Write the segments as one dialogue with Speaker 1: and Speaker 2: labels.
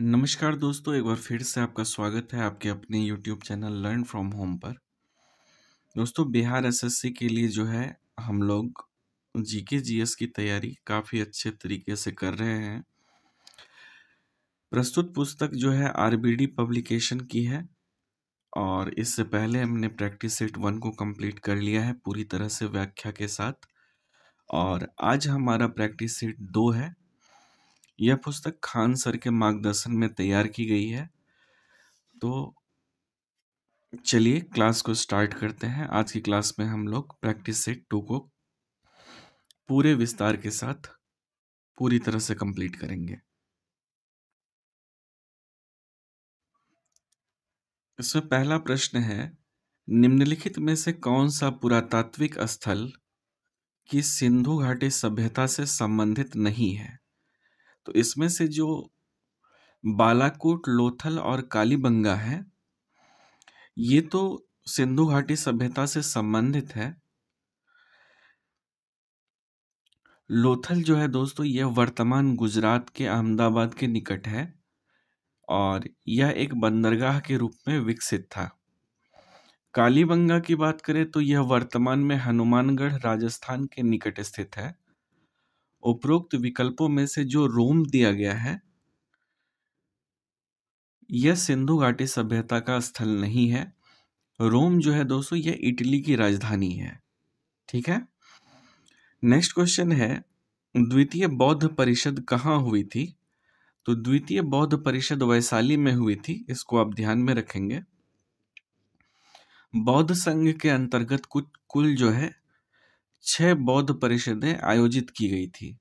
Speaker 1: नमस्कार दोस्तों एक बार फिर से आपका स्वागत है आपके अपने YouTube channel learn from home पर दोस्तों बिहार एसएससी के लिए जो है हम लोग जीके जीएस की तैयारी काफ़ी अच्छे तरीके से कर रहे हैं प्रस्तुत पुस्तक जो है आरबीडी पब्लिकेशन की है और इससे पहले हमने प्रैक्टिस सेट वन को कंप्लीट कर लिया है पूरी तरह से व्याख्या के साथ और आज हमारा प्रैक्टिस सेट दो है यह पुस्तक खान सर के मार्गदर्शन में तैयार की गई है तो चलिए क्लास को स्टार्ट करते हैं आज की क्लास में हम लोग प्रैक्टिस सेट टू को पूरे विस्तार के साथ पूरी तरह से कंप्लीट करेंगे इसमें पहला प्रश्न है निम्नलिखित में से कौन सा पुरातात्विक स्थल की सिंधु घाटी सभ्यता से संबंधित नहीं है तो इसमें से जो बालाकोट लोथल और कालीबंगा है ये तो सिंधु घाटी सभ्यता से संबंधित है लोथल जो है दोस्तों यह वर्तमान गुजरात के अहमदाबाद के निकट है और यह एक बंदरगाह के रूप में विकसित था कालीबंगा की बात करें तो यह वर्तमान में हनुमानगढ़ राजस्थान के निकट स्थित है उपरोक्त विकल्पों में से जो रोम दिया गया है यह सिंधु घाटी सभ्यता का स्थल नहीं है रोम जो है दोस्तों यह इटली की राजधानी है ठीक है नेक्स्ट क्वेश्चन है द्वितीय बौद्ध परिषद कहाँ हुई थी तो द्वितीय बौद्ध परिषद वैशाली में हुई थी इसको आप ध्यान में रखेंगे बौद्ध संघ के अंतर्गत कुछ कुल जो है छह बौद्ध परिषदें आयोजित की गई थी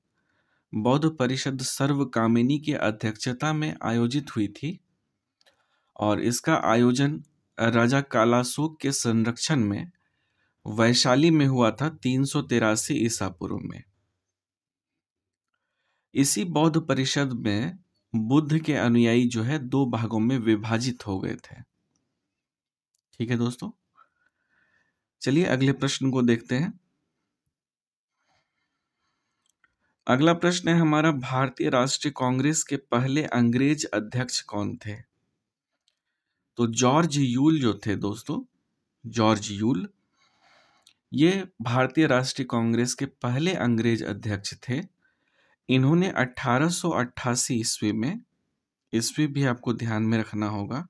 Speaker 1: बौद्ध परिषद सर्व कामिनी की अध्यक्षता में आयोजित हुई थी और इसका आयोजन राजा कालासोक के संरक्षण में वैशाली में हुआ था तीन सौ तिरासी ईसा पूर्व में इसी बौद्ध परिषद में बुद्ध के अनुयायी जो है दो भागों में विभाजित हो गए थे ठीक है दोस्तों चलिए अगले प्रश्न को देखते हैं अगला प्रश्न है हमारा भारतीय राष्ट्रीय कांग्रेस के पहले अंग्रेज अध्यक्ष कौन थे तो जॉर्ज यूल जो थे दोस्तों जॉर्ज यूल ये भारतीय राष्ट्रीय कांग्रेस के पहले अंग्रेज अध्यक्ष थे इन्होंने 1888 ईस्वी में ईस्वी भी आपको ध्यान में रखना होगा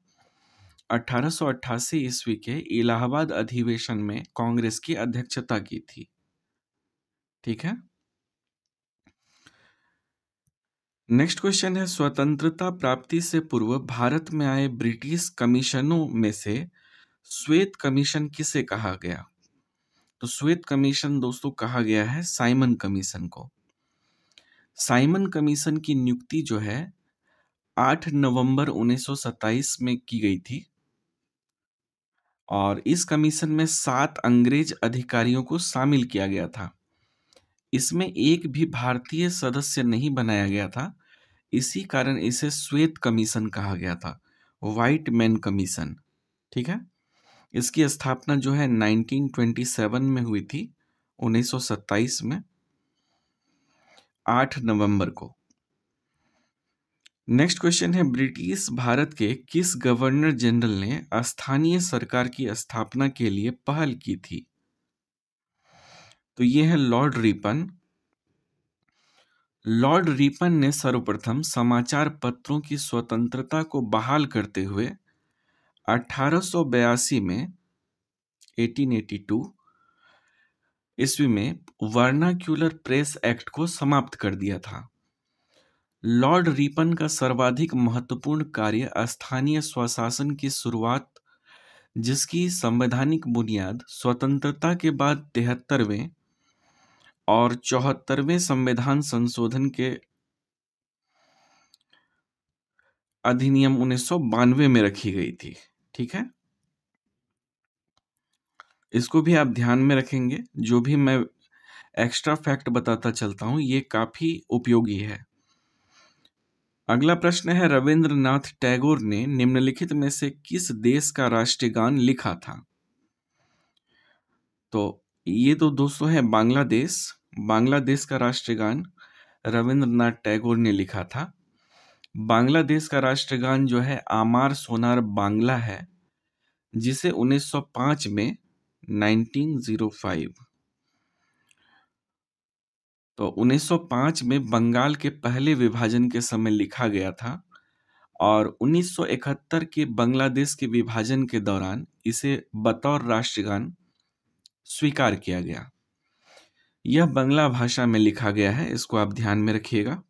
Speaker 1: 1888 ईस्वी के इलाहाबाद अधिवेशन में कांग्रेस की अध्यक्षता की थी ठीक है नेक्स्ट क्वेश्चन है स्वतंत्रता प्राप्ति से पूर्व भारत में आए ब्रिटिश कमीशनों में से श्वेत कमीशन किसे कहा गया तो श्वेत कमीशन दोस्तों कहा गया है साइमन कमीशन को साइमन कमीशन की नियुक्ति जो है 8 नवंबर 1927 में की गई थी और इस कमीशन में सात अंग्रेज अधिकारियों को शामिल किया गया था इसमें एक भी भारतीय सदस्य नहीं बनाया गया था इसी कारण इसे श्वेत कमीशन कहा गया था वाइट मैन कमीशन ठीक है इसकी स्थापना जो है 1927 में हुई थी 1927 में 8 नवंबर को नेक्स्ट क्वेश्चन है ब्रिटिश भारत के किस गवर्नर जनरल ने स्थानीय सरकार की स्थापना के लिए पहल की थी तो ये है लॉर्ड रिपन लॉर्ड रिपन ने सर्वप्रथम समाचार पत्रों की स्वतंत्रता को बहाल करते हुए 1882 में 1882 ईस्वी में वर्नाक्यूलर प्रेस एक्ट को समाप्त कर दिया था लॉर्ड रिपन का सर्वाधिक महत्वपूर्ण कार्य स्थानीय स्वशासन की शुरुआत जिसकी संवैधानिक बुनियाद स्वतंत्रता के बाद तिहत्तरवें और चौहत्तरवें संविधान संशोधन के अधिनियम उन्नीस सौ बानवे में रखी गई थी ठीक है इसको भी आप ध्यान में रखेंगे जो भी मैं एक्स्ट्रा फैक्ट बताता चलता हूं ये काफ़ी उपयोगी है अगला प्रश्न है रविंद्रनाथ टैगोर ने निम्नलिखित में से किस देश का राष्ट्रीय गान लिखा था तो ये तो दोस्तों है बांग्लादेश बांग्लादेश का राष्ट्रगान रविंद्रनाथ टैगोर ने लिखा था बांग्लादेश का राष्ट्रगान जो है आमार सोनार बांग्ला है जिसे 1905 में 1905 तो 1905 में बंगाल के पहले विभाजन के समय लिखा गया था और 1971 के बांग्लादेश के विभाजन के दौरान इसे बतौर राष्ट्रगान स्वीकार किया गया यह बंगला भाषा में लिखा गया है इसको आप ध्यान में रखिएगा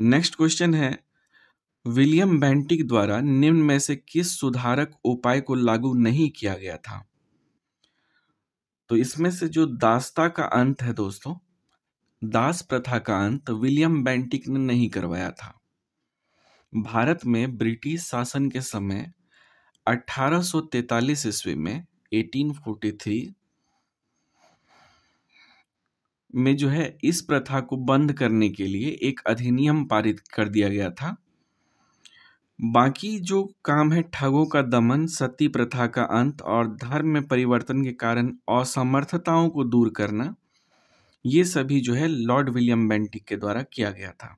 Speaker 1: नेक्स्ट क्वेश्चन है विलियम बैंटिक द्वारा निम्न में से किस सुधारक उपाय को लागू नहीं किया गया था तो इसमें से जो दास्ता का अंत है दोस्तों दास प्रथा का अंत विलियम बैंटिक ने नहीं करवाया था भारत में ब्रिटिश शासन के समय 1843 ईस्वी में 1843 में जो है इस प्रथा को बंद करने के लिए एक अधिनियम पारित कर दिया गया था बाकी जो काम है ठगों का दमन सती प्रथा का अंत और धर्म में परिवर्तन के कारण असमर्थताओं को दूर करना ये सभी जो है लॉर्ड विलियम बेंटिक के द्वारा किया गया था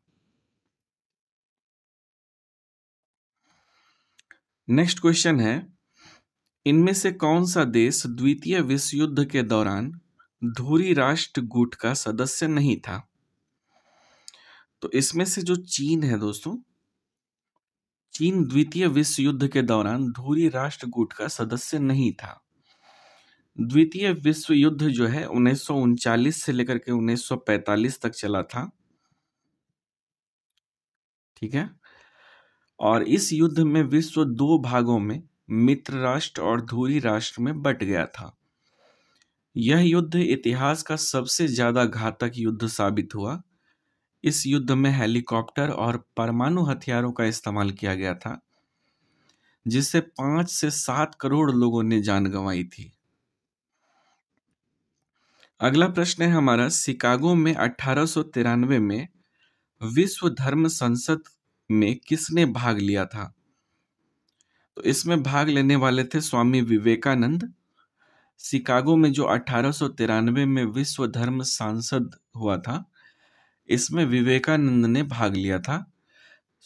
Speaker 1: नेक्स्ट क्वेश्चन है इनमें से कौन सा देश द्वितीय विश्व युद्ध के दौरान धूरी राष्ट्र गुट का सदस्य नहीं था तो इसमें से जो चीन है दोस्तों चीन द्वितीय विश्व युद्ध के दौरान धूरी राष्ट्र गुट का सदस्य नहीं था द्वितीय विश्व युद्ध जो है उन्नीस से लेकर के 1945 तक चला था ठीक है और इस युद्ध में विश्व दो भागों में मित्र राष्ट्र और धूरी राष्ट्र में बट गया था यह युद्ध इतिहास का सबसे ज़्यादा घातक युद्ध साबित हुआ इस युद्ध में हेलीकॉप्टर और परमाणु हथियारों का इस्तेमाल किया गया था जिससे पांच से सात करोड़ लोगों ने जान गंवाई थी अगला प्रश्न है हमारा शिकागो में अठारह में विश्व धर्म संसद में किसने भाग लिया था तो इसमें भाग लेने वाले थे स्वामी विवेकानंद शिकागो में जो अठारह में विश्व धर्म सांसद हुआ था इसमें विवेकानंद ने भाग लिया था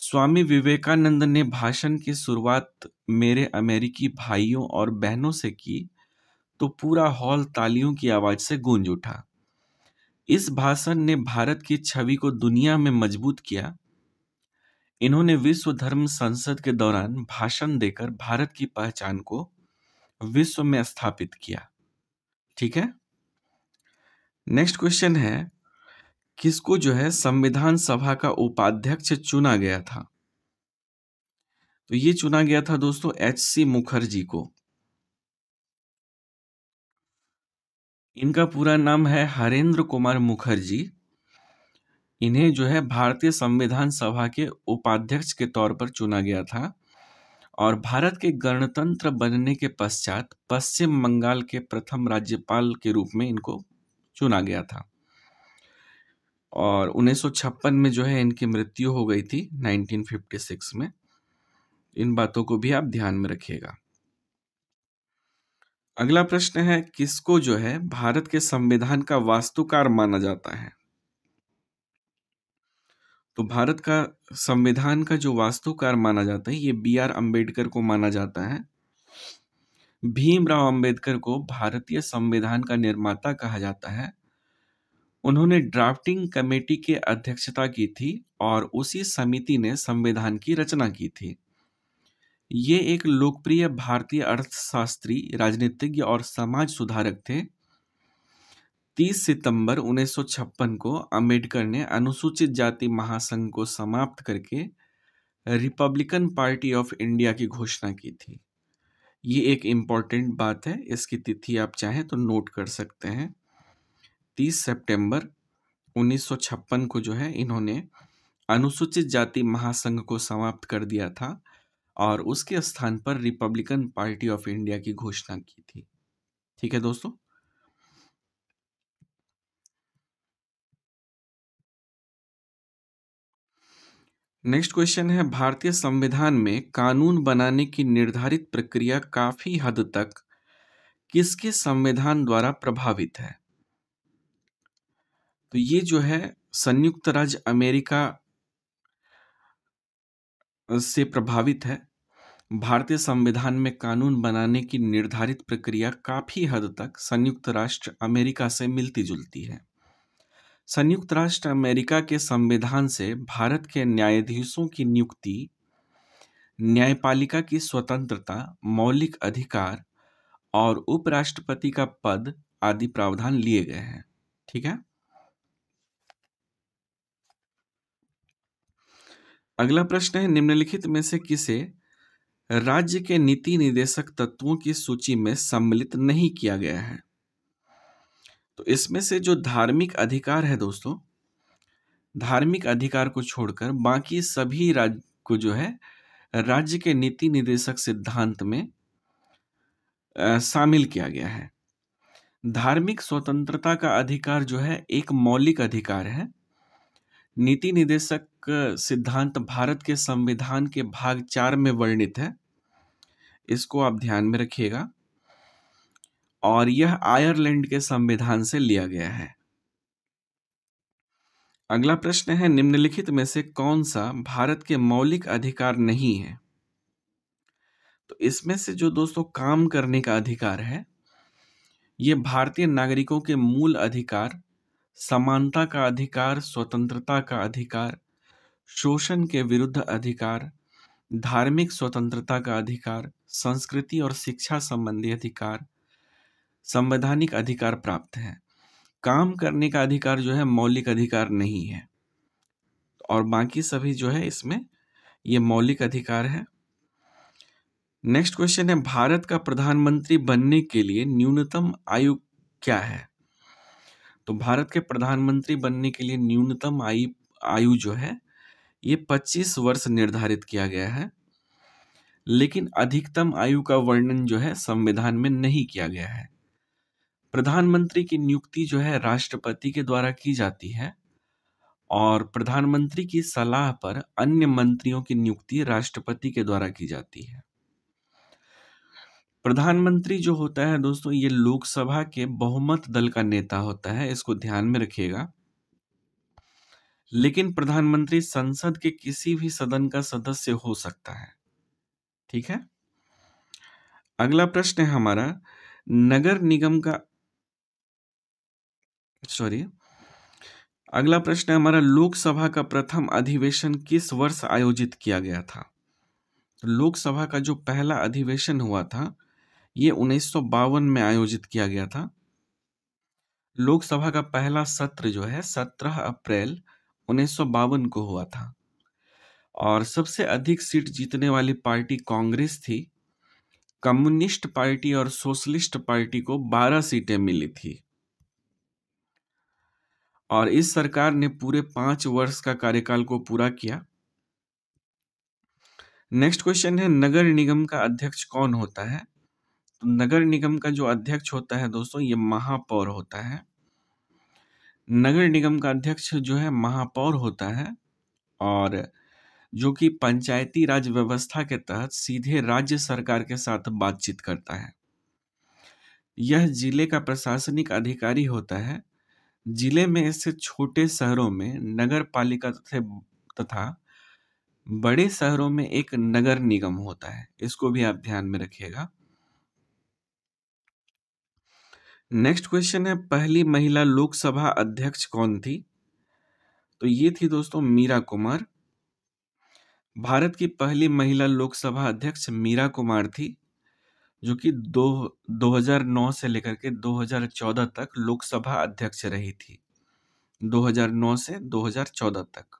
Speaker 1: स्वामी विवेकानंद ने भाषण की शुरुआत मेरे अमेरिकी भाइयों और बहनों से की तो पूरा हॉल तालियों की आवाज से गूंज उठा इस भाषण ने भारत की छवि को दुनिया में मजबूत किया इन्होंने विश्व धर्म संसद के दौरान भाषण देकर भारत की पहचान को विश्व में स्थापित किया ठीक है नेक्स्ट क्वेश्चन है किसको जो है संविधान सभा का उपाध्यक्ष चुना गया था तो ये चुना गया था दोस्तों एच सी मुखर्जी को इनका पूरा नाम है हरेंद्र कुमार मुखर्जी इन्हें जो है भारतीय संविधान सभा के उपाध्यक्ष के तौर पर चुना गया था और भारत के गणतंत्र बनने के पश्चात पश्चिम बंगाल के प्रथम राज्यपाल के रूप में इनको चुना गया था और 1956 में जो है इनकी मृत्यु हो गई थी 1956 में इन बातों को भी आप ध्यान में रखिएगा अगला प्रश्न है किसको जो है भारत के संविधान का वास्तुकार माना जाता है तो भारत का संविधान का जो वास्तुकार माना जाता है ये बी आर अम्बेडकर को माना जाता है भीमराव अंबेडकर को भारतीय संविधान का निर्माता कहा जाता है उन्होंने ड्राफ्टिंग कमेटी के अध्यक्षता की थी और उसी समिति ने संविधान की रचना की थी ये एक लोकप्रिय भारतीय अर्थशास्त्री राजनीतिज्ञ और समाज सुधारक थे 30 सितंबर उन्नीस को अंबेडकर ने अनुसूचित जाति महासंघ को समाप्त करके रिपब्लिकन पार्टी ऑफ इंडिया की घोषणा की थी ये एक इम्पॉर्टेंट बात है इसकी तिथि आप चाहें तो नोट कर सकते हैं 30 सितंबर 1956 को जो है इन्होंने अनुसूचित जाति महासंघ को समाप्त कर दिया था और उसके स्थान पर रिपब्लिकन पार्टी ऑफ इंडिया की घोषणा की थी ठीक है दोस्तों नेक्स्ट क्वेश्चन है भारतीय संविधान में कानून बनाने की निर्धारित प्रक्रिया काफी हद तक किसके संविधान द्वारा प्रभावित है तो ये जो है संयुक्त राज्य अमेरिका से प्रभावित है भारतीय संविधान में कानून बनाने की निर्धारित प्रक्रिया काफी हद तक संयुक्त राष्ट्र अमेरिका से मिलती जुलती है संयुक्त राष्ट्र अमेरिका के संविधान से भारत के न्यायाधीशों की नियुक्ति न्यायपालिका की स्वतंत्रता मौलिक अधिकार और उपराष्ट्रपति का पद आदि प्रावधान लिए गए हैं ठीक है अगला प्रश्न है निम्नलिखित में से किसे राज्य के नीति निदेशक तत्वों की सूची में सम्मिलित नहीं किया गया है तो इसमें से जो धार्मिक अधिकार है दोस्तों धार्मिक अधिकार को छोड़कर बाकी सभी राज्य को जो है राज्य के नीति निदेशक सिद्धांत में शामिल किया गया है धार्मिक स्वतंत्रता का अधिकार जो है एक मौलिक अधिकार है नीति निदेशक सिद्धांत भारत के संविधान के भाग चार में वर्णित है इसको आप ध्यान में रखिएगा और यह आयरलैंड के संविधान से लिया गया है अगला प्रश्न है निम्नलिखित में से कौन सा भारत के मौलिक अधिकार नहीं है तो इसमें से जो दोस्तों काम करने का अधिकार है ये भारतीय नागरिकों के मूल अधिकार समानता का अधिकार स्वतंत्रता का अधिकार शोषण के विरुद्ध अधिकार धार्मिक स्वतंत्रता का अधिकार संस्कृति और शिक्षा संबंधी अधिकार संवैधानिक अधिकार प्राप्त है काम करने का अधिकार जो है मौलिक अधिकार नहीं है और बाकी सभी जो है इसमें ये मौलिक अधिकार है नेक्स्ट क्वेश्चन है भारत का प्रधानमंत्री बनने के लिए न्यूनतम आयु क्या है तो भारत के प्रधानमंत्री बनने के लिए न्यूनतम आयु आयु जो है ये 25 वर्ष निर्धारित किया गया है लेकिन अधिकतम आयु का वर्णन जो है संविधान में नहीं किया गया है प्रधानमंत्री की नियुक्ति जो है राष्ट्रपति के द्वारा की जाती है और प्रधानमंत्री की सलाह पर अन्य मंत्रियों की नियुक्ति राष्ट्रपति के द्वारा की जाती है प्रधानमंत्री जो होता है दोस्तों ये लोकसभा के बहुमत दल का नेता होता है इसको ध्यान में रखिएगा लेकिन प्रधानमंत्री संसद के किसी भी सदन का सदस्य हो सकता है ठीक है अगला प्रश्न है हमारा नगर निगम का सॉरी अगला प्रश्न है हमारा लोकसभा का प्रथम अधिवेशन किस वर्ष आयोजित किया गया था तो लोकसभा का जो पहला अधिवेशन हुआ था ये उन्नीस में आयोजित किया गया था लोकसभा का पहला सत्र जो है 17 अप्रैल उन्नीस को हुआ था और सबसे अधिक सीट जीतने वाली पार्टी कांग्रेस थी कम्युनिस्ट पार्टी और सोशलिस्ट पार्टी को 12 सीटें मिली थी और इस सरकार ने पूरे पांच वर्ष का कार्यकाल को पूरा किया नेक्स्ट क्वेश्चन है नगर निगम का अध्यक्ष कौन होता है तो नगर निगम का जो अध्यक्ष होता है दोस्तों ये महापौर होता है नगर निगम का अध्यक्ष जो है महापौर होता है और जो कि पंचायती राज व्यवस्था के तहत सीधे राज्य सरकार के साथ बातचीत करता है यह जिले का प्रशासनिक अधिकारी होता है जिले में ऐसे छोटे शहरों में नगर पालिका तथा तथा बड़े शहरों में एक नगर निगम होता है इसको भी आप ध्यान में रखिएगा नेक्स्ट क्वेश्चन है पहली महिला लोकसभा अध्यक्ष कौन थी तो ये थी दोस्तों मीरा कुमार भारत की पहली महिला लोकसभा अध्यक्ष मीरा कुमार थी जो कि दो 2009 से लेकर के 2014 तक लोकसभा अध्यक्ष रही थी 2009 से 2014 तक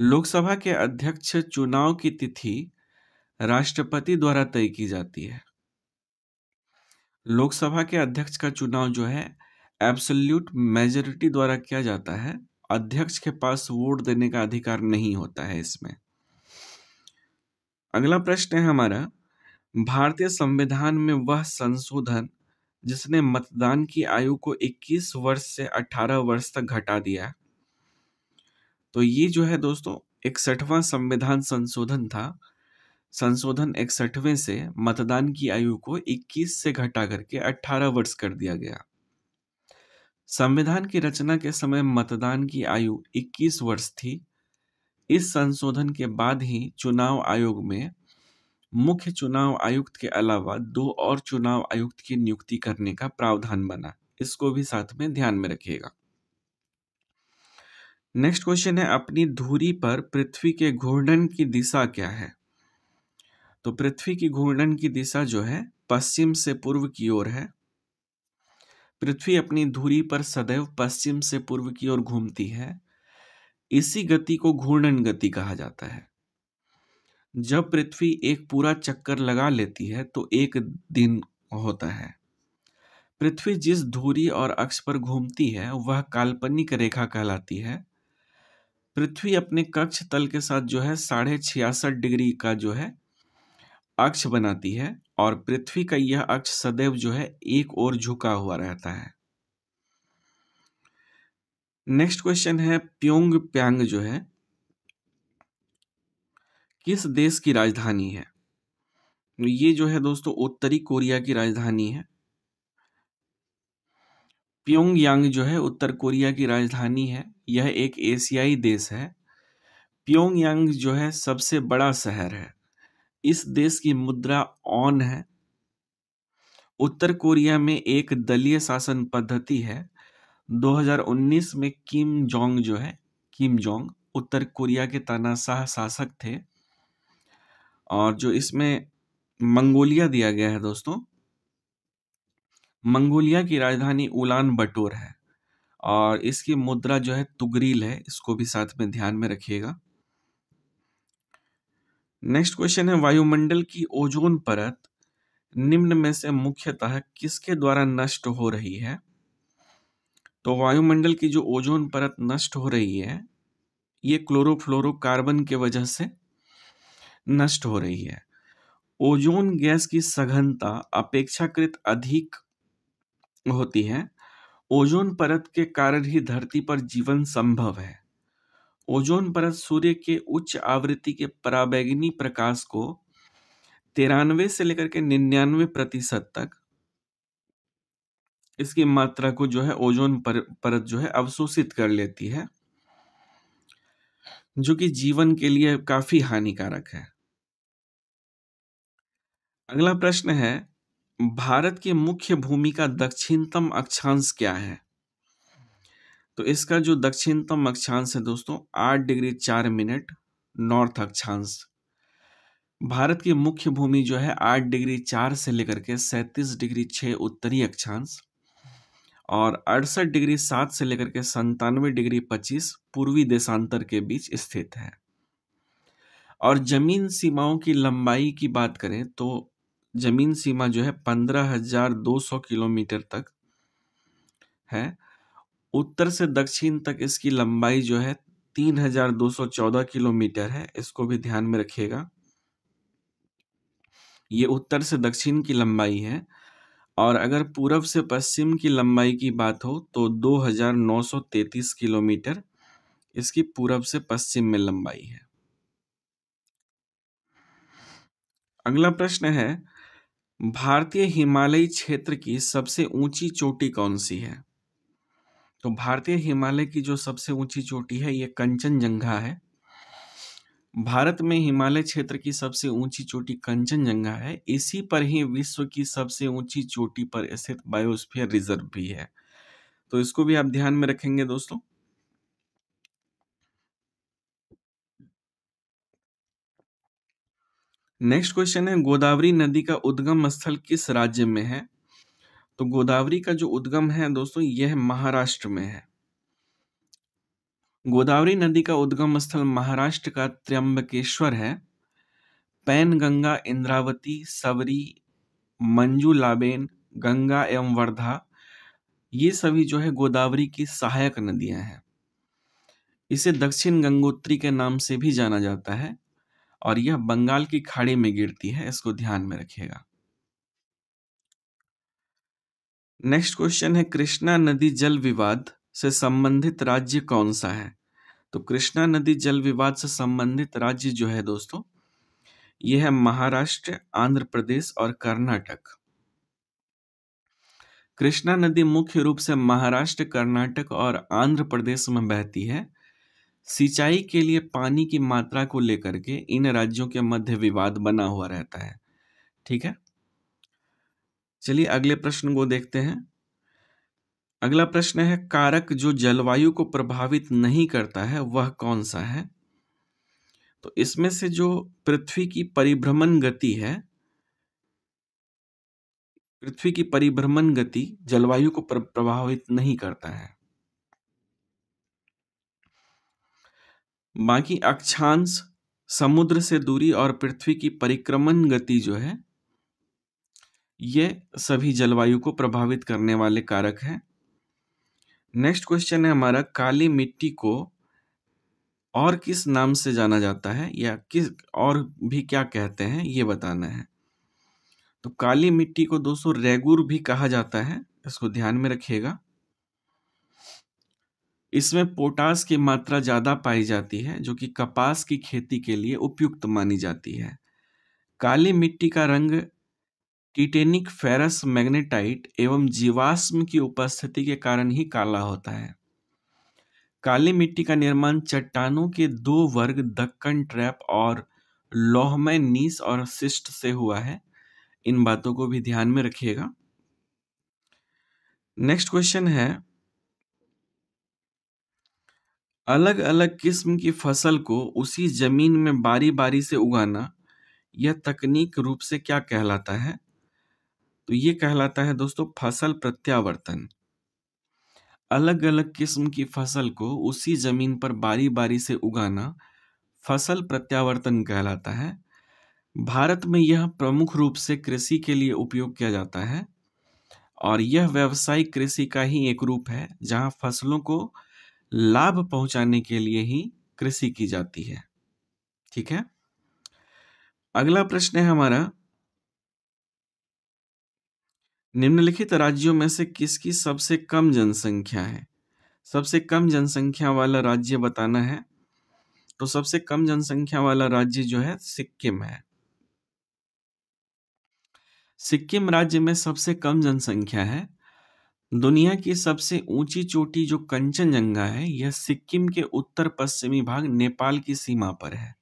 Speaker 1: लोकसभा के अध्यक्ष चुनाव की तिथि राष्ट्रपति द्वारा तय की जाती है लोकसभा के अध्यक्ष का चुनाव जो है एब्सोल्यूट मेजोरिटी द्वारा किया जाता है अध्यक्ष के पास वोट देने का अधिकार नहीं होता है इसमें अगला प्रश्न है हमारा भारतीय संविधान में वह संशोधन जिसने मतदान की आयु को 21 वर्ष से 18 वर्ष तक घटा दिया तो ये जो है दोस्तों इकसठवा संविधान संशोधन था संशोधन इकसठवें से मतदान की आयु को 21 से घटा करके 18 वर्ष कर दिया गया संविधान की रचना के समय मतदान की आयु 21 वर्ष थी इस संशोधन के बाद ही चुनाव आयोग में मुख्य चुनाव आयुक्त के अलावा दो और चुनाव आयुक्त की नियुक्ति करने का प्रावधान बना इसको भी साथ में ध्यान में रखिएगा नेक्स्ट क्वेश्चन है अपनी धुरी पर पृथ्वी के घूर्णन की दिशा क्या है तो पृथ्वी की घूर्णन की दिशा जो है पश्चिम से पूर्व की ओर है पृथ्वी अपनी धुरी पर सदैव पश्चिम से पूर्व की ओर घूमती है इसी गति को घूर्णन गति कहा जाता है जब पृथ्वी एक पूरा चक्कर लगा लेती है तो एक दिन होता है पृथ्वी जिस धुरी और अक्ष पर घूमती है वह काल्पनिक रेखा कहलाती है पृथ्वी अपने कक्ष तल के साथ जो है साढ़े छियासठ डिग्री का जो है अक्ष बनाती है और पृथ्वी का यह अक्ष सदैव जो है एक ओर झुका हुआ रहता है नेक्स्ट क्वेश्चन है प्योंग प्यांग जो है किस देश की राजधानी है तो ये जो है दोस्तों उत्तरी कोरिया की राजधानी है प्योंग यांग जो है उत्तर कोरिया की राजधानी है यह एक एशियाई देश है प्योंग यांग जो है सबसे बड़ा शहर है इस देश की मुद्रा ऑन है उत्तर कोरिया में एक दलीय शासन पद्धति है 2019 में किम जोंग जो है किम जोंग उत्तर कोरिया के तानाशाह शासक थे और जो इसमें मंगोलिया दिया गया है दोस्तों मंगोलिया की राजधानी उलान बटोर है और इसकी मुद्रा जो है तुगरील है इसको भी साथ में ध्यान में रखिएगा नेक्स्ट क्वेश्चन है वायुमंडल की ओजोन परत निम्न में से मुख्यतः किसके द्वारा नष्ट हो रही है तो वायुमंडल की जो ओजोन परत नष्ट हो रही है ये क्लोरोफ्लोरोकार्बन के वजह से नष्ट हो रही है ओजोन गैस की सघनता अपेक्षाकृत अधिक होती है ओजोन परत के कारण ही धरती पर जीवन संभव है ओजोन परत सूर्य के उच्च आवृत्ति के पराबैगनी प्रकाश को तिरानवे से लेकर के निन्यानवे प्रतिशत तक इसकी मात्रा को जो है ओजोन पर, परत जो है अवशोषित कर लेती है जो कि जीवन के लिए काफी हानिकारक है अगला प्रश्न है भारत की मुख्य भूमि का दक्षिणतम अक्षांश क्या है तो इसका जो दक्षिणतम अक्षांश है दोस्तों आठ डिग्री चार मिनट नॉर्थ अक्षांश भारत की मुख्य भूमि जो है आठ डिग्री चार से लेकर के सैंतीस डिग्री छह उत्तरी अक्षांश और अड़सठ डिग्री सात से लेकर के संतानवे डिग्री पच्चीस पूर्वी देशांतर के बीच स्थित है और जमीन सीमाओं की लंबाई की बात करें तो जमीन सीमा जो है पंद्रह हजार दो सौ किलोमीटर तक है उत्तर से दक्षिण तक इसकी लंबाई जो है तीन हजार दो सौ चौदह किलोमीटर है इसको भी ध्यान में रखिएगा ये उत्तर से दक्षिण की लंबाई है और अगर पूर्व से पश्चिम की लंबाई की बात हो तो 2933 किलोमीटर इसकी पूर्व से पश्चिम में लंबाई है अगला प्रश्न है भारतीय हिमालयी क्षेत्र की सबसे ऊंची चोटी कौन सी है तो भारतीय हिमालय की जो सबसे ऊंची चोटी है ये कंचनजंघा है भारत में हिमालय क्षेत्र की सबसे ऊंची चोटी कंचनजंगा है इसी पर ही विश्व की सबसे ऊंची चोटी पर स्थित बायोस्फीयर रिजर्व भी है तो इसको भी आप ध्यान में रखेंगे दोस्तों नेक्स्ट क्वेश्चन है गोदावरी नदी का उद्गम स्थल किस राज्य में है तो गोदावरी का जो उद्गम है दोस्तों यह महाराष्ट्र में है गोदावरी नदी का उद्गम स्थल महाराष्ट्र का त्र्यंबकेश्वर है पैन गंगा इंद्रावती सवरी मंजूलाबेन गंगा एवं वर्धा ये सभी जो है गोदावरी की सहायक नदियां हैं इसे दक्षिण गंगोत्री के नाम से भी जाना जाता है और यह बंगाल की खाड़ी में गिरती है इसको ध्यान में रखिएगा नेक्स्ट क्वेश्चन है कृष्णा नदी जल विवाद से संबंधित राज्य कौन सा है तो कृष्णा नदी जल विवाद से संबंधित राज्य जो है दोस्तों यह है महाराष्ट्र आंध्र प्रदेश और कर्नाटक कृष्णा नदी मुख्य रूप से महाराष्ट्र कर्नाटक और आंध्र प्रदेश में बहती है सिंचाई के लिए पानी की मात्रा को लेकर के इन राज्यों के मध्य विवाद बना हुआ रहता है ठीक है चलिए अगले प्रश्न को देखते हैं अगला प्रश्न है कारक जो जलवायु को प्रभावित नहीं करता है वह कौन सा है तो इसमें से जो पृथ्वी की परिभ्रमण गति है पृथ्वी की परिभ्रमण गति जलवायु को प्रभावित नहीं करता है बाकी अक्षांश समुद्र से दूरी और पृथ्वी की परिक्रमण गति जो है ये सभी जलवायु को प्रभावित करने वाले कारक हैं नेक्स्ट क्वेश्चन है हमारा काली मिट्टी को और किस नाम से जाना जाता है या किस और भी क्या कहते हैं ये बताना है तो काली मिट्टी को दोस्तों रेगुर भी कहा जाता है इसको ध्यान में रखिएगा इसमें पोटास की मात्रा ज़्यादा पाई जाती है जो कि कपास की खेती के लिए उपयुक्त मानी जाती है काली मिट्टी का रंग टिटेनिक फेरस मैग्नेटाइट एवं जीवाश्म की उपस्थिति के कारण ही काला होता है काली मिट्टी का निर्माण चट्टानों के दो वर्ग दक्कन ट्रैप और लोहमय नीस और सिस्ट से हुआ है इन बातों को भी ध्यान में रखिएगा नेक्स्ट क्वेश्चन है अलग अलग किस्म की फसल को उसी जमीन में बारी बारी से उगाना यह तकनीक रूप से क्या कहलाता है तो ये कहलाता है दोस्तों फसल प्रत्यावर्तन अलग अलग किस्म की फसल को उसी जमीन पर बारी बारी से उगाना फसल प्रत्यावर्तन कहलाता है भारत में यह प्रमुख रूप से कृषि के लिए उपयोग किया जाता है और यह व्यवसायिक कृषि का ही एक रूप है जहां फसलों को लाभ पहुंचाने के लिए ही कृषि की जाती है ठीक है अगला प्रश्न है हमारा निम्नलिखित राज्यों में से किसकी सबसे कम जनसंख्या है सबसे कम जनसंख्या वाला राज्य बताना है तो सबसे कम जनसंख्या वाला राज्य जो है सिक्किम है सिक्किम राज्य में सबसे कम जनसंख्या है दुनिया की सबसे ऊंची चोटी जो कंचनजंगा है यह सिक्किम के उत्तर पश्चिमी भाग नेपाल की सीमा पर है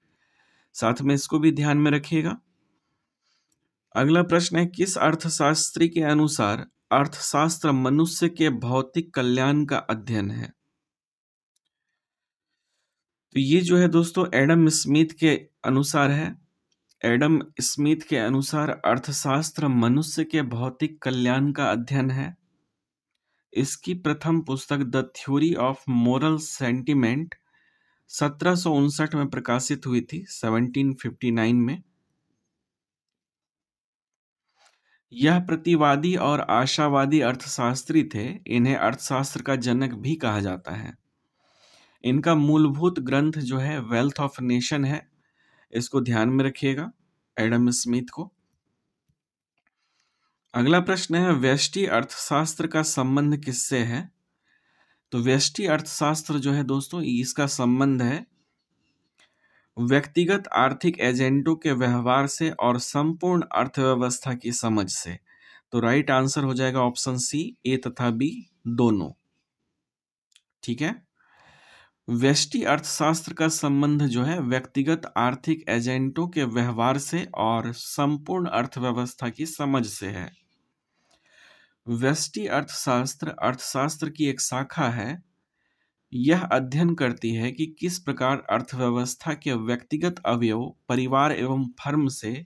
Speaker 1: साथ में इसको भी ध्यान में रखिएगा अगला प्रश्न है किस अर्थशास्त्री के अनुसार अर्थशास्त्र मनुष्य के भौतिक कल्याण का अध्ययन है तो ये जो है दोस्तों एडम स्मिथ के अनुसार है एडम स्मिथ के अनुसार अर्थशास्त्र मनुष्य के भौतिक कल्याण का अध्ययन है इसकी प्रथम पुस्तक the theory of moral sentiment सत्रह में प्रकाशित हुई थी 1759 में यह प्रतिवादी और आशावादी अर्थशास्त्री थे इन्हें अर्थशास्त्र का जनक भी कहा जाता है इनका मूलभूत ग्रंथ जो है वेल्थ ऑफ नेशन है इसको ध्यान में रखिएगा एडम स्मिथ को अगला प्रश्न है व्यष्टि अर्थशास्त्र का संबंध किससे है तो व्यष्टि अर्थशास्त्र जो है दोस्तों इसका संबंध है व्यक्तिगत आर्थिक एजेंटों के व्यवहार से और संपूर्ण अर्थव्यवस्था की समझ से तो राइट आंसर हो जाएगा ऑप्शन सी ए तथा बी दोनों ठीक है व्यष्टि अर्थशास्त्र का संबंध जो है व्यक्तिगत आर्थिक एजेंटों के व्यवहार से और संपूर्ण अर्थव्यवस्था की समझ से है व्यष्टि अर्थशास्त्र अर्थशास्त्र की एक शाखा है यह अध्ययन करती है कि किस प्रकार अर्थव्यवस्था के व्यक्तिगत अवयव परिवार एवं फर्म से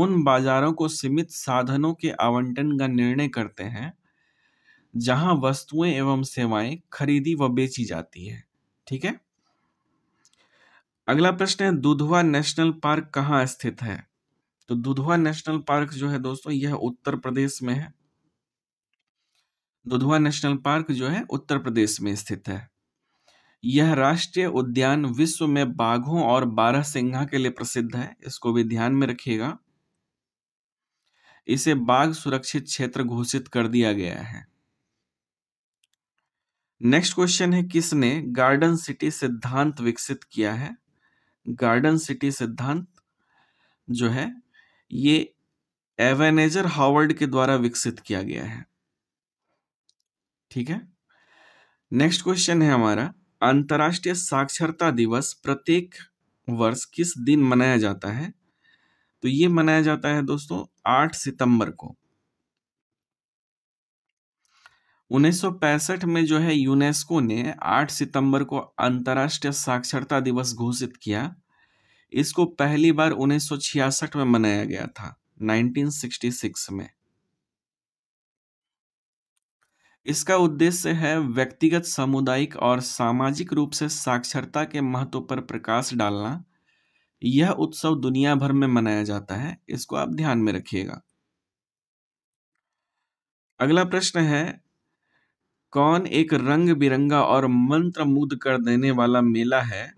Speaker 1: उन बाजारों को सीमित साधनों के आवंटन का निर्णय करते हैं जहां वस्तुएं एवं सेवाएं खरीदी व बेची जाती है ठीक है अगला प्रश्न है दुधवा नेशनल पार्क कहाँ स्थित है तो दुधवा नेशनल पार्क जो है दोस्तों यह उत्तर प्रदेश में है दुधवा नेशनल पार्क जो है उत्तर प्रदेश में स्थित है यह राष्ट्रीय उद्यान विश्व में बाघों और बारह सिंघा के लिए प्रसिद्ध है इसको भी ध्यान में रखिएगा इसे बाघ सुरक्षित क्षेत्र घोषित कर दिया गया है नेक्स्ट क्वेश्चन है किसने गार्डन सिटी सिद्धांत विकसित किया है गार्डन सिटी सिद्धांत जो है ये एवेनेजर हावर्ड के द्वारा विकसित किया गया है ठीक है नेक्स्ट क्वेश्चन है हमारा अंतर्राष्ट्रीय साक्षरता दिवस प्रत्येक वर्ष किस दिन मनाया जाता है तो ये मनाया जाता है दोस्तों 8 सितंबर को उन्नीस में जो है यूनेस्को ने 8 सितंबर को अंतर्राष्ट्रीय साक्षरता दिवस घोषित किया इसको पहली बार उन्नीस में मनाया गया था 1966 में इसका उद्देश्य है व्यक्तिगत सामुदायिक और सामाजिक रूप से साक्षरता के महत्व पर प्रकाश डालना यह उत्सव दुनिया भर में मनाया जाता है इसको आप ध्यान में रखिएगा अगला प्रश्न है कौन एक रंग बिरंगा और मंत्र मुग्ध कर देने वाला मेला है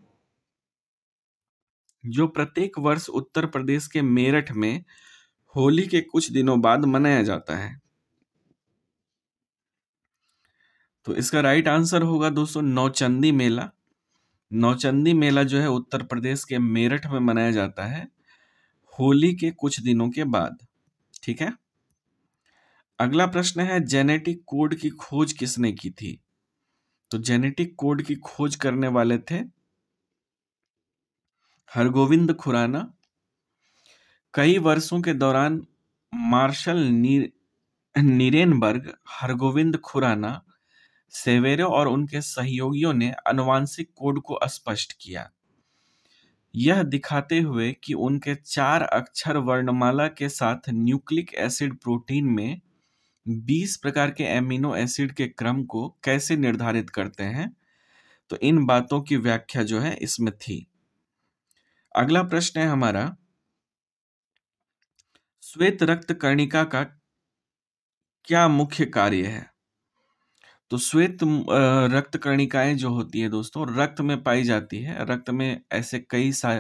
Speaker 1: जो प्रत्येक वर्ष उत्तर प्रदेश के मेरठ में होली के कुछ दिनों बाद मनाया जाता है तो इसका राइट आंसर होगा दोस्तों नौचंदी मेला नौचंदी मेला जो है उत्तर प्रदेश के मेरठ में मनाया जाता है होली के कुछ दिनों के बाद ठीक है अगला प्रश्न है जेनेटिक कोड की खोज किसने की थी तो जेनेटिक कोड की खोज करने वाले थे हरगोविंद खुराना कई वर्षों के दौरान Marshall Nirenberg Hargobind Khorana Severo और उनके सहयोगियों ने अनुवांशिक कोड को स्पष्ट किया यह दिखाते हुए कि उनके चार अक्षर वर्णमाला के साथ न्यूक्लिक एसिड प्रोटीन में 20 प्रकार के एमिनो एसिड के क्रम को कैसे निर्धारित करते हैं तो इन बातों की व्याख्या जो है इसमें थी अगला प्रश्न है हमारा श्वेत रक्त कर्णिका का क्या मुख्य कार्य है तो श्वेत रक्त कर्णिकाएं जो होती है दोस्तों रक्त में पाई जाती है रक्त में ऐसे कई सा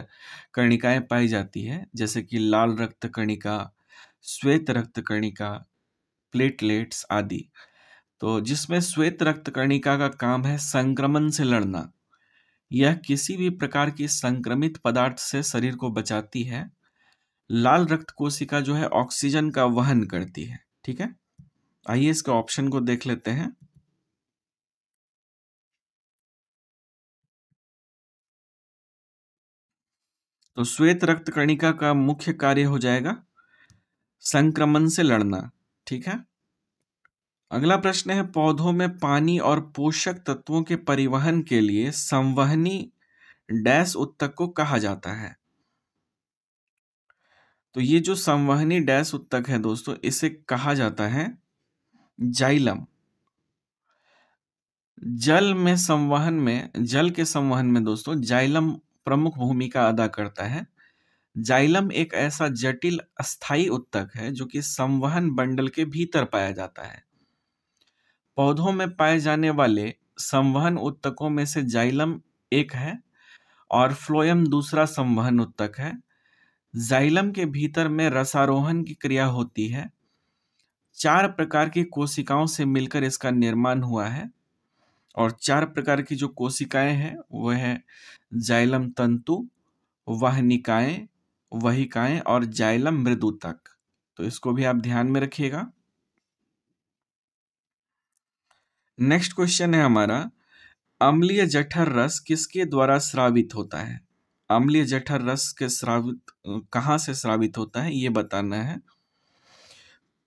Speaker 1: कर्णिकाएं पाई जाती है जैसे कि लाल रक्त कर्णिका श्वेत रक्त कर्णिका प्लेटलेट्स आदि तो जिसमें श्वेत रक्त कर्णिका का काम है संक्रमण से लड़ना यह किसी भी प्रकार की संक्रमित पदार्थ से शरीर को बचाती है लाल रक्त कोशिका जो है ऑक्सीजन का वहन करती है ठीक है आइए इसके ऑप्शन को देख लेते हैं तो श्वेत रक्त कणिका का मुख्य कार्य हो जाएगा संक्रमण से लड़ना ठीक है अगला प्रश्न है पौधों में पानी और पोषक तत्वों के परिवहन के लिए संवहनी डैश उत्तक को कहा जाता है तो ये जो संवहनी डैश उत्तक है दोस्तों इसे कहा जाता है जाइलम जल में संवहन में जल के संवहन में दोस्तों जाइलम प्रमुख भूमिका अदा करता है जाइलम एक ऐसा जटिल अस्थाई उत्तक है जो कि संवहन बंडल के भीतर पाया जाता है पौधों में पाए जाने वाले संवहन उत्तकों में से जाइलम एक है और फ्लोयम दूसरा संवहन उत्तक है जाइलम के भीतर में रसारोहण की क्रिया होती है चार प्रकार की कोशिकाओं से मिलकर इसका निर्माण हुआ है और चार प्रकार की जो कोशिकाएं हैं वह है जाइलम तंतु वहनिकाएं वहिकाएं और जाइलम मृदु तक तो इसको भी आप ध्यान में रखिएगा नेक्स्ट क्वेश्चन है हमारा अम्लीय जठर रस किसके द्वारा श्रावित होता है अम्लीय जठर रस के श्रावित कहां से श्रावित होता है ये बताना है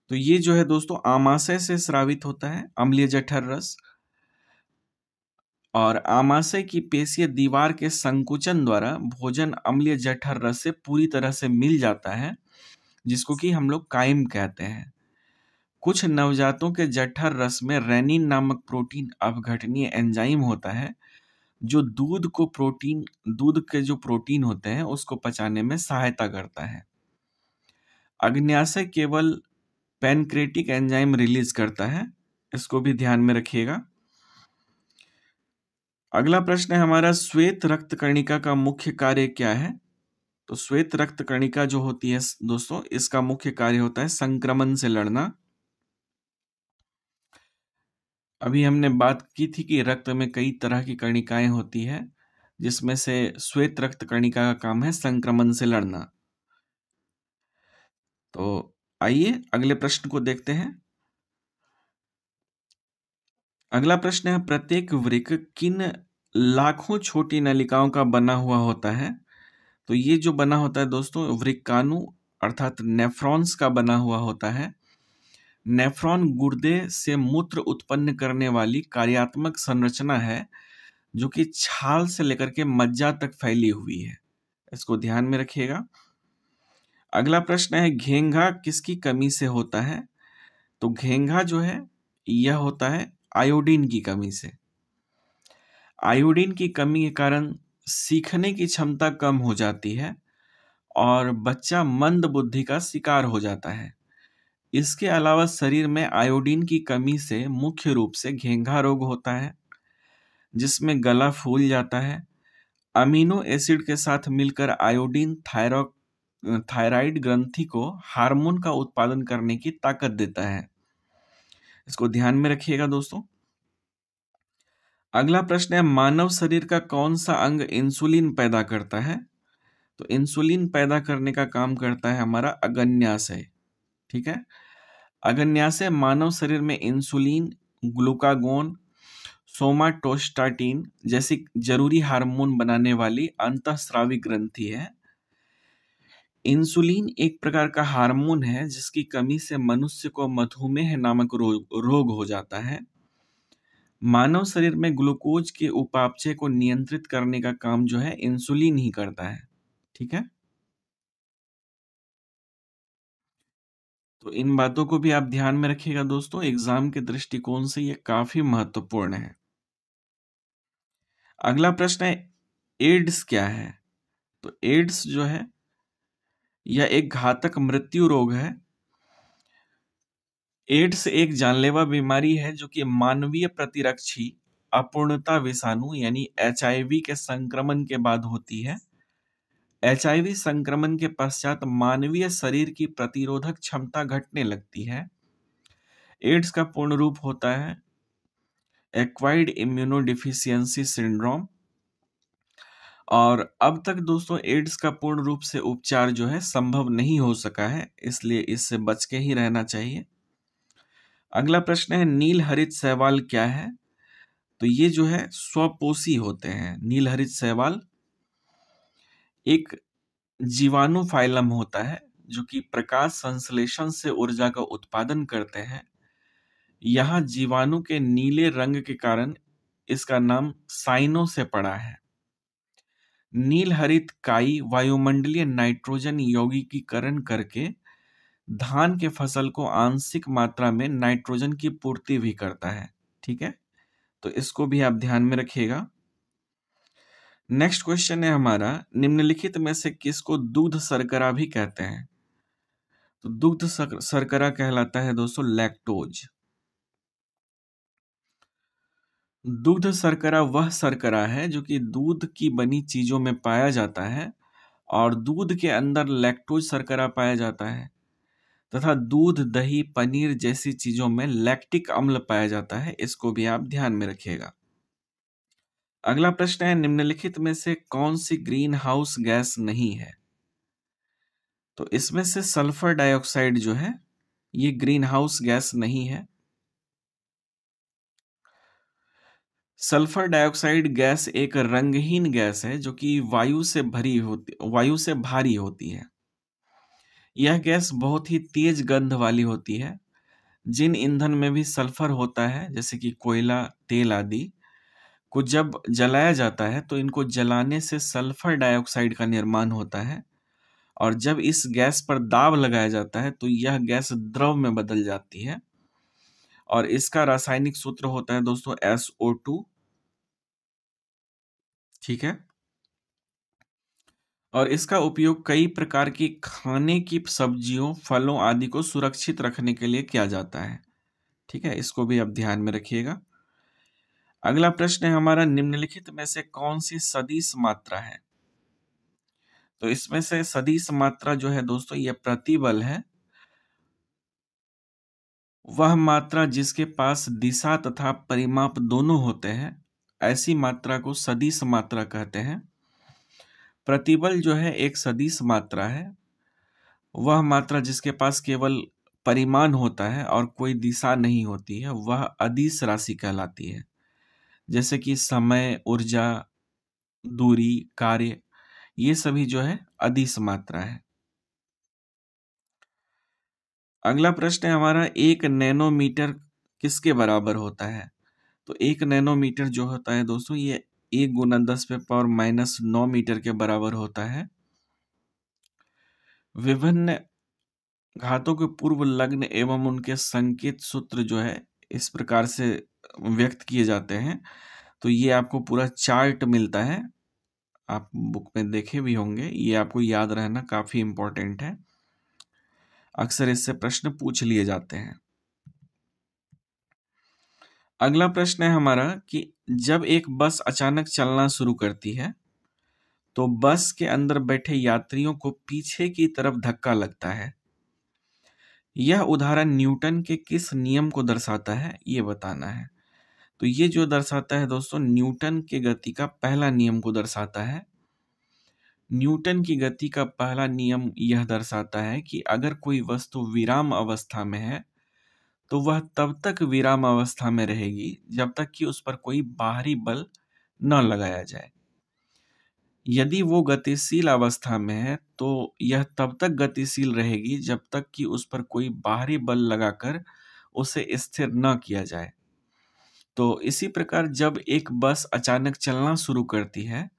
Speaker 1: तो ये जो है दोस्तों आमाशय से श्रावित होता है अम्लीय जठर रस और आमाशय की पेशीय दीवार के संकुचन द्वारा भोजन अम्लीय जठर रस से पूरी तरह से मिल जाता है जिसको कि हम लोग कायम कहते हैं कुछ नवजातों के जठर रस में रेनिन नामक प्रोटीन अवघटनीय एंजाइम होता है जो दूध को प्रोटीन दूध के जो प्रोटीन होते हैं उसको पचाने में सहायता करता है अग्न्याशय केवल पेनक्रेटिक एंजाइम रिलीज करता है इसको भी ध्यान में रखिएगा अगला प्रश्न है हमारा श्वेत रक्त कणिका का मुख्य कार्य क्या है तो श्वेत रक्त कणिका जो होती है दोस्तों इसका मुख्य कार्य होता है संक्रमण से लड़ना अभी हमने बात की थी कि रक्त में कई तरह की कणिकाएं होती है जिसमें से श्वेत रक्त कणिका का काम है संक्रमण से लड़ना तो आइए अगले प्रश्न को देखते हैं अगला प्रश्न है प्रत्येक वृक किन लाखों छोटी नलिकाओं का बना हुआ होता है तो ये जो बना होता है दोस्तों वृक्काणु अर्थात नेफ्रॉन्स का बना हुआ होता है नेफ्रॉन गुर्दे से मूत्र उत्पन्न करने वाली कार्यात्मक संरचना है जो कि छाल से लेकर के मज्जा तक फैली हुई है इसको ध्यान में रखिएगा अगला प्रश्न है घेंघा किसकी कमी से होता है तो घेंघा जो है यह होता है आयोडीन की कमी से आयोडीन की कमी के कारण सीखने की क्षमता कम हो जाती है और बच्चा मंद बुद्धि का शिकार हो जाता है इसके अलावा शरीर में आयोडीन की कमी से मुख्य रूप से घेंघा रोग होता है जिसमें गला फूल जाता है अमीनो एसिड के साथ मिलकर आयोडीन थायरो थायराइड ग्रंथि को हार्मोन का उत्पादन करने की ताकत देता है इसको ध्यान में रखिएगा दोस्तों अगला प्रश्न है मानव शरीर का कौन सा अंग इंसुलिन पैदा करता है तो इंसुलिन पैदा करने का काम करता है हमारा अगन्याशय ठीक है अगन्याशय मानव शरीर में इंसुलिन ग्लूकागोन सोमाटोस्टाटीन जैसी जरूरी हार्मोन बनाने वाली अंतस्रावी ग्रंथि है इंसुलिन एक प्रकार का हार्मोन है जिसकी कमी से मनुष्य को मधुमेह नामक रोग रोग हो जाता है मानव शरीर में ग्लूकोज के उपापचय को नियंत्रित करने का काम जो है इंसुलिन ही करता है ठीक है तो इन बातों को भी आप ध्यान में रखिएगा दोस्तों एग्जाम के दृष्टिकोण से ये काफी महत्वपूर्ण है अगला प्रश्न है एड्स क्या है तो एड्स जो है यह एक घातक मृत्यु रोग है एड्स एक जानलेवा बीमारी है जो कि मानवीय प्रतिरक्षी अपूर्णता विषाणु यानी एच के संक्रमण के बाद होती है एच संक्रमण के पश्चात मानवीय शरीर की प्रतिरोधक क्षमता घटने लगती है एड्स का पूर्ण रूप होता है एक्वाइड इम्यूनोडिफिशियंसी सिंड्रोम और अब तक दोस्तों एड्स का पूर्ण रूप से उपचार जो है संभव नहीं हो सका है इसलिए इससे बच के ही रहना चाहिए अगला प्रश्न है नील हरित सहवाल क्या है तो ये जो है स्वपोषी होते हैं नील हरित सहवाल एक जीवाणु फाइलम होता है जो कि प्रकाश संश्लेषण से ऊर्जा का उत्पादन करते हैं यहां जीवाणु के नीले रंग के कारण इसका नाम साइनो से पड़ा है नील हरित काई वायुमंडलीय नाइट्रोजन यौगिकीकरण करके धान के फसल को आंशिक मात्रा में नाइट्रोजन की पूर्ति भी करता है ठीक है तो इसको भी आप ध्यान में रखिएगा नेक्स्ट क्वेश्चन है हमारा निम्नलिखित में से किसको दूध सरकरा भी कहते हैं तो दूध सरकरा कहलाता है दोस्तों लैक्टोज दूध सरकरा वह सरकरा है जो कि दूध की बनी चीजों में पाया जाता है और दूध के अंदर लैक्टोज सरकरा पाया जाता है तथा दूध दही पनीर जैसी चीज़ों में लैक्टिक अम्ल पाया जाता है इसको भी आप ध्यान में रखिएगा अगला प्रश्न है निम्नलिखित में से कौन सी ग्रीन हाउस गैस नहीं है तो इसमें से सल्फर डाइऑक्साइड जो है ये ग्रीन हाउस गैस नहीं है सल्फर डाइऑक्साइड गैस एक रंगहीन गैस है जो कि वायु से भरी होती वायु से भारी होती है यह गैस बहुत ही तेज गंध वाली होती है जिन ईंधन में भी सल्फर होता है जैसे कि कोयला तेल आदि को जब जलाया जाता है तो इनको जलाने से सल्फर डाइऑक्साइड का निर्माण होता है और जब इस गैस पर दाब लगाया जाता है तो यह गैस द्रव में बदल जाती है और इसका रासायनिक सूत्र होता है दोस्तों एस ओ टू ठीक है और इसका उपयोग कई प्रकार की खाने की सब्जियों फलों आदि को सुरक्षित रखने के लिए किया जाता है ठीक है इसको भी आप ध्यान में रखिएगा अगला प्रश्न है हमारा निम्नलिखित में से कौन सी सदीश मात्रा है तो इसमें से सदीश मात्रा जो है दोस्तों यह प्रतिबल है वह मात्रा जिसके पास दिशा तथा परिमाप दोनों होते हैं ऐसी मात्रा को सदीश मात्रा कहते हैं प्रतिबल जो है एक सदिश मात्रा है वह मात्रा जिसके पास केवल परिमाण होता है और कोई दिशा नहीं होती है वह अदिश राशि कहलाती है जैसे कि समय ऊर्जा दूरी कार्य ये सभी जो है अदिश मात्रा है अगला प्रश्न है हमारा एक नैनोमीटर किसके बराबर होता है तो एक नैनोमीटर जो होता है दोस्तों ये एक गुना दस पे पावर माइनस नौ मीटर के बराबर होता है विभिन्न घातों के पूर्व लग्न एवं उनके संकेत सूत्र जो है इस प्रकार से व्यक्त किए जाते हैं तो ये आपको पूरा चार्ट मिलता है आप बुक में देखे भी होंगे ये आपको याद रहना काफ़ी इंपॉर्टेंट है अक्सर इससे प्रश्न पूछ लिए जाते हैं अगला प्रश्न है हमारा कि जब एक बस अचानक चलना शुरू करती है तो बस के अंदर बैठे यात्रियों को पीछे की तरफ धक्का लगता है यह उदाहरण न्यूटन के किस नियम को दर्शाता है ये बताना है तो ये जो दर्शाता है दोस्तों न्यूटन के गति का पहला नियम को दर्शाता है न्यूटन की गति का पहला नियम यह दर्शाता है कि अगर कोई वस्तु विराम अवस्था में है तो वह तब तक विराम अवस्था में रहेगी जब तक कि उस पर कोई बाहरी बल न लगाया जाए यदि वो गतिशील अवस्था में है तो यह तब तक गतिशील रहेगी जब तक कि उस पर कोई बाहरी बल लगाकर उसे स्थिर न किया जाए तो इसी प्रकार जब एक बस अचानक चलना शुरू करती है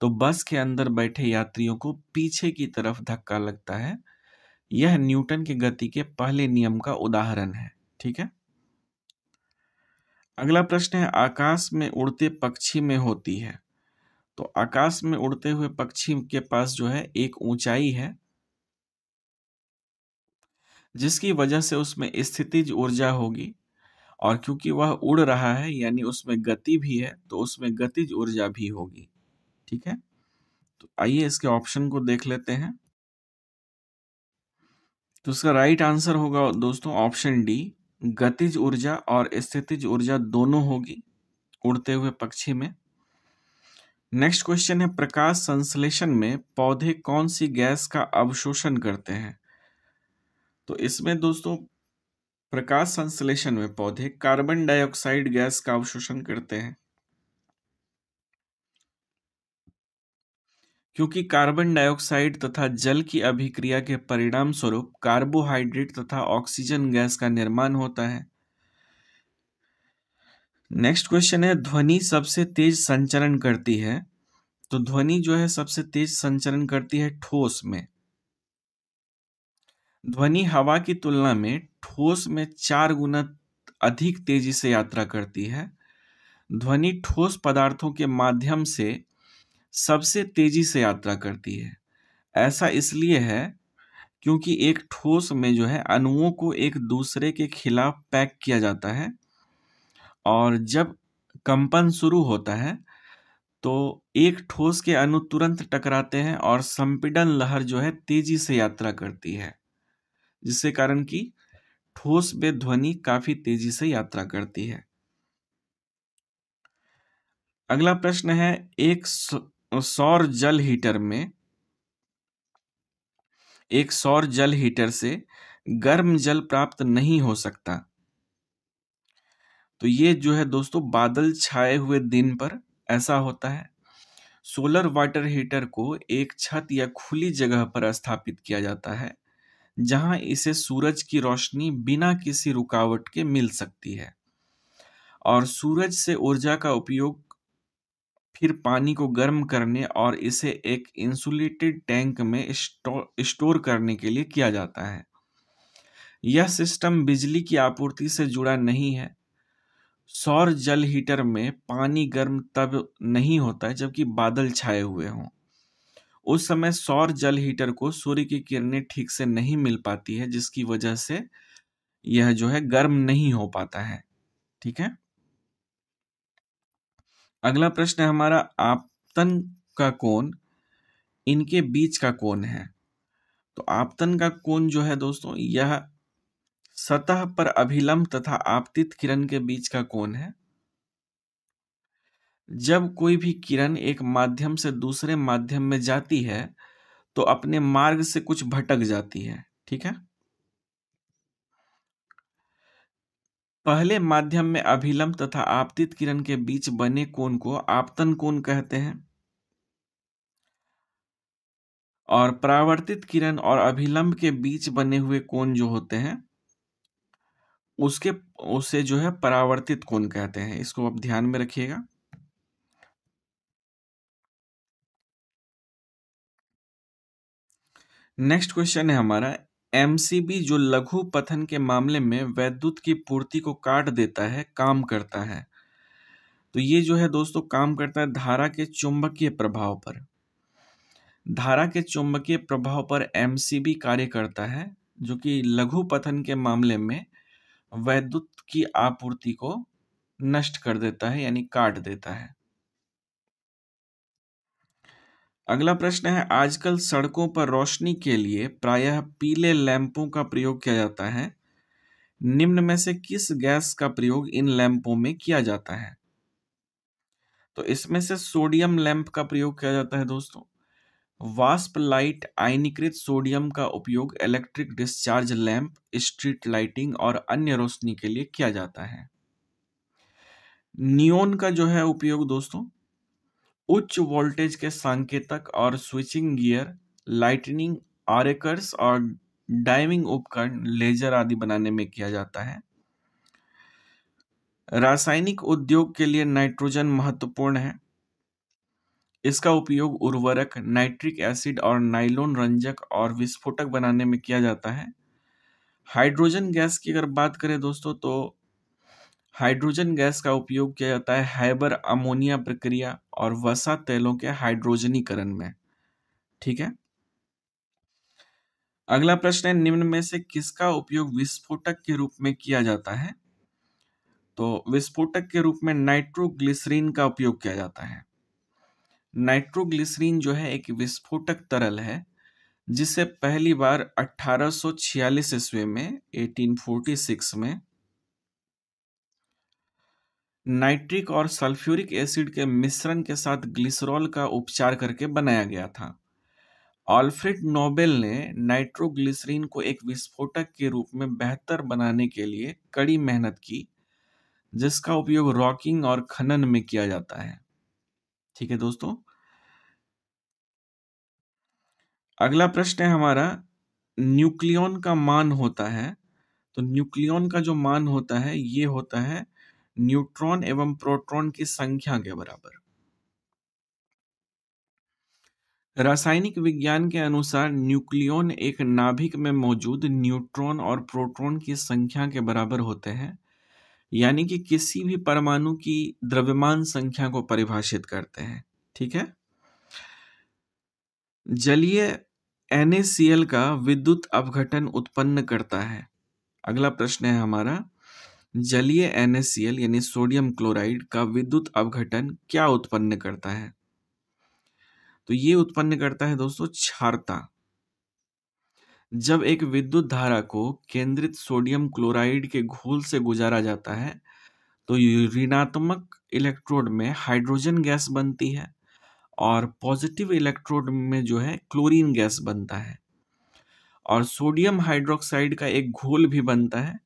Speaker 1: तो बस के अंदर बैठे यात्रियों को पीछे की तरफ धक्का लगता है यह न्यूटन के गति के पहले नियम का उदाहरण है ठीक है अगला प्रश्न है आकाश में उड़ते पक्षी में होती है तो आकाश में उड़ते हुए पक्षी के पास जो है एक ऊंचाई है जिसकी वजह से उसमें स्थितिज ऊर्जा होगी और क्योंकि वह उड़ रहा है यानी उसमें गति भी है तो उसमें गतिज ऊर्जा भी होगी ठीक है तो आइए इसके ऑप्शन को देख लेते हैं तो इसका राइट आंसर होगा दोस्तों ऑप्शन डी गतिज ऊर्जा और स्थितिज ऊर्जा दोनों होगी उड़ते हुए पक्षी में नेक्स्ट क्वेश्चन है प्रकाश संश्लेषण में पौधे कौन सी गैस का अवशोषण करते हैं तो इसमें दोस्तों प्रकाश संश्लेषण में पौधे कार्बन डाइऑक्साइड गैस का अवशोषण करते हैं क्योंकि कार्बन डाइऑक्साइड तथा जल की अभिक्रिया के परिणाम स्वरूप कार्बोहाइड्रेट तथा ऑक्सीजन गैस का निर्माण होता है नेक्स्ट क्वेश्चन है ध्वनि सबसे तेज संचरण करती है तो ध्वनि जो है सबसे तेज संचरण करती है ठोस में ध्वनि हवा की तुलना में ठोस में चार गुना अधिक तेजी से यात्रा करती है ध्वनि ठोस पदार्थों के माध्यम से सबसे तेजी से यात्रा करती है ऐसा इसलिए है क्योंकि एक ठोस में जो है अणुओं को एक दूसरे के खिलाफ पैक किया जाता है और जब कंपन शुरू होता है तो एक ठोस के अणु तुरंत टकराते हैं और संपीडन लहर जो है तेजी से यात्रा करती है जिससे कारण कि ठोस में ध्वनि काफी तेजी से यात्रा करती है अगला प्रश्न है एक सौर जल हीटर में एक सौर जल हीटर से गर्म जल प्राप्त नहीं हो सकता तो ये जो है दोस्तों बादल छाए हुए दिन पर ऐसा होता है सोलर वाटर हीटर को एक छत या खुली जगह पर स्थापित किया जाता है जहां इसे सूरज की रोशनी बिना किसी रुकावट के मिल सकती है और सूरज से ऊर्जा का उपयोग फिर पानी को गर्म करने और इसे एक इंसुलेटेड टैंक में स्टोर करने के लिए किया जाता है यह सिस्टम बिजली की आपूर्ति से जुड़ा नहीं है सौर जल हीटर में पानी गर्म तब नहीं होता है जबकि बादल छाए हुए हों उस समय सौर जल हीटर को सूर्य की किरणें ठीक से नहीं मिल पाती है जिसकी वजह से यह जो है गर्म नहीं हो पाता है ठीक है अगला प्रश्न है हमारा आपतन का कोण इनके बीच का कोण है तो आपतन का कोण जो है दोस्तों यह सतह पर अभिलंब तथा आपतित किरण के बीच का कोण है जब कोई भी किरण एक माध्यम से दूसरे माध्यम में जाती है तो अपने मार्ग से कुछ भटक जाती है ठीक है पहले माध्यम में अभिलंब तथा आपतित किरण के बीच बने कोण को आपतन कोण कहते हैं और परावर्तित किरण और अभिलंब के बीच बने हुए कोण जो होते हैं उसके उसे जो है परावर्तित कोण कहते हैं इसको आप ध्यान में रखिएगा नेक्स्ट क्वेश्चन है हमारा एमसीबी जो लघु पथन के मामले में वैद्युत की पूर्ति को काट देता है काम करता है तो ये जो है दोस्तों काम करता है धारा के चुंबकीय प्रभाव पर धारा के चुंबकीय प्रभाव पर एमसीबी कार्य करता है जो कि लघु पथन के मामले में वैद्युत की आपूर्ति को नष्ट कर देता है यानी काट देता है अगला प्रश्न है आजकल सड़कों पर रोशनी के लिए प्रायः पीले लैंपों का प्रयोग किया जाता है निम्न में से किस गैस का प्रयोग इन लैंपों में किया जाता है तो इसमें से सोडियम लैंप का प्रयोग किया जाता है दोस्तों वास्प लाइट आयनीकृत सोडियम का उपयोग electric discharge lamp street lighting और अन्य रोशनी के लिए किया जाता है नियोन का जो है उपयोग दोस्तों उच्च वोल्टेज के संकेतक और स्विचिंग गियर लाइटनिंग आरेकर्स और डाइविंग उपकरण लेजर आदि बनाने में किया जाता है रासायनिक उद्योग के लिए नाइट्रोजन महत्वपूर्ण है इसका उपयोग उर्वरक नाइट्रिक एसिड और नाइलोन रंजक और विस्फोटक बनाने में किया जाता है हाइड्रोजन गैस की अगर बात करें दोस्तों तो हाइड्रोजन गैस का उपयोग किया जाता है हाइबर अमोनिया प्रक्रिया और वसा तेलों के हाइड्रोजनीकरण में ठीक है अगला प्रश्न है निम्न में से किसका उपयोग विस्फोटक के रूप में किया जाता है तो विस्फोटक के रूप में नाइट्रोग्लिसरीन का उपयोग किया जाता है नाइट्रोग्लिसरीन जो है एक विस्फोटक तरल है जिसे पहली बार 1846 ईस्वी में 1846 में नाइट्रिक और सल्फ्यूरिक एसिड के मिश्रण के साथ ग्लिसरॉल का उपचार करके बनाया गया था ऑल्फ्रेड नोबेल ने नाइट्रोग्लिसरीन को एक विस्फोटक के रूप में बेहतर बनाने के लिए कड़ी मेहनत की जिसका उपयोग रॉकिंग और खनन में किया जाता है ठीक है दोस्तों अगला प्रश्न है हमारा न्यूक्लियन का मान होता है तो न्यूक्लियन का जो मान होता है ये होता है न्यूट्रॉन एवं प्रोट्रॉन की संख्या के बराबर रासायनिक विज्ञान के अनुसार न्यूक्लियोन एक नाभिक में मौजूद न्यूट्रॉन और प्रोट्रॉन की संख्या के बराबर होते हैं यानी कि किसी भी परमाणु की द्रव्यमान संख्या को परिभाषित करते हैं ठीक है जलीय NaCl का विद्युत अवघटन उत्पन्न करता है अगला प्रश्न है हमारा जलीय एन यानी सोडियम क्लोराइड का विद्युत अवघटन क्या उत्पन्न करता है तो ये उत्पन्न करता है दोस्तों क्षारता जब एक विद्युत धारा को केंद्रित सोडियम क्लोराइड के घोल से गुजारा जाता है तो ऋणात्मक इलेक्ट्रोड में हाइड्रोजन गैस बनती है और पॉजिटिव इलेक्ट्रोड में जो है क्लोरीन गैस बनता है और सोडियम हाइड्रोक्साइड का एक घोल भी बनता है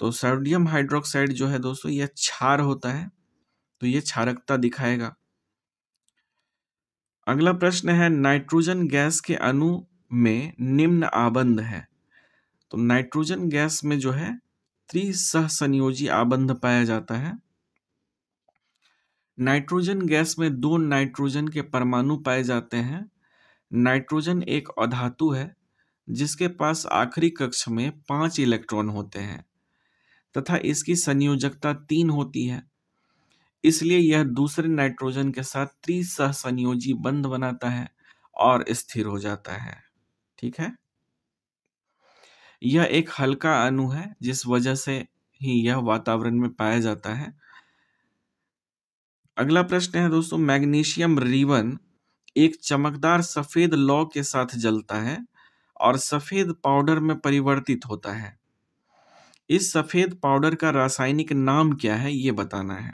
Speaker 1: तो सोडियम हाइड्रोक्साइड जो है दोस्तों यह क्षार होता है तो ये क्षारकता दिखाएगा अगला प्रश्न है नाइट्रोजन गैस के अणु में निम्न आबंध है तो नाइट्रोजन गैस में जो है त्रिसह संयोजी आबंध पाया जाता है नाइट्रोजन गैस में दो नाइट्रोजन के परमाणु पाए जाते हैं नाइट्रोजन एक अधातु है जिसके पास आखिरी कक्ष में पांच इलेक्ट्रॉन होते हैं तथा इसकी संयोजकता तीन होती है इसलिए यह दूसरे नाइट्रोजन के साथ त्रिसह संयोजी बंध बनाता है और स्थिर हो जाता है ठीक है यह एक हल्का अणु है जिस वजह से ही यह वातावरण में पाया जाता है अगला प्रश्न है दोस्तों मैग्नीशियम रिबन एक चमकदार सफेद लौ के साथ जलता है और सफेद पाउडर में परिवर्तित होता है इस सफ़ेद पाउडर का रासायनिक नाम क्या है ये बताना है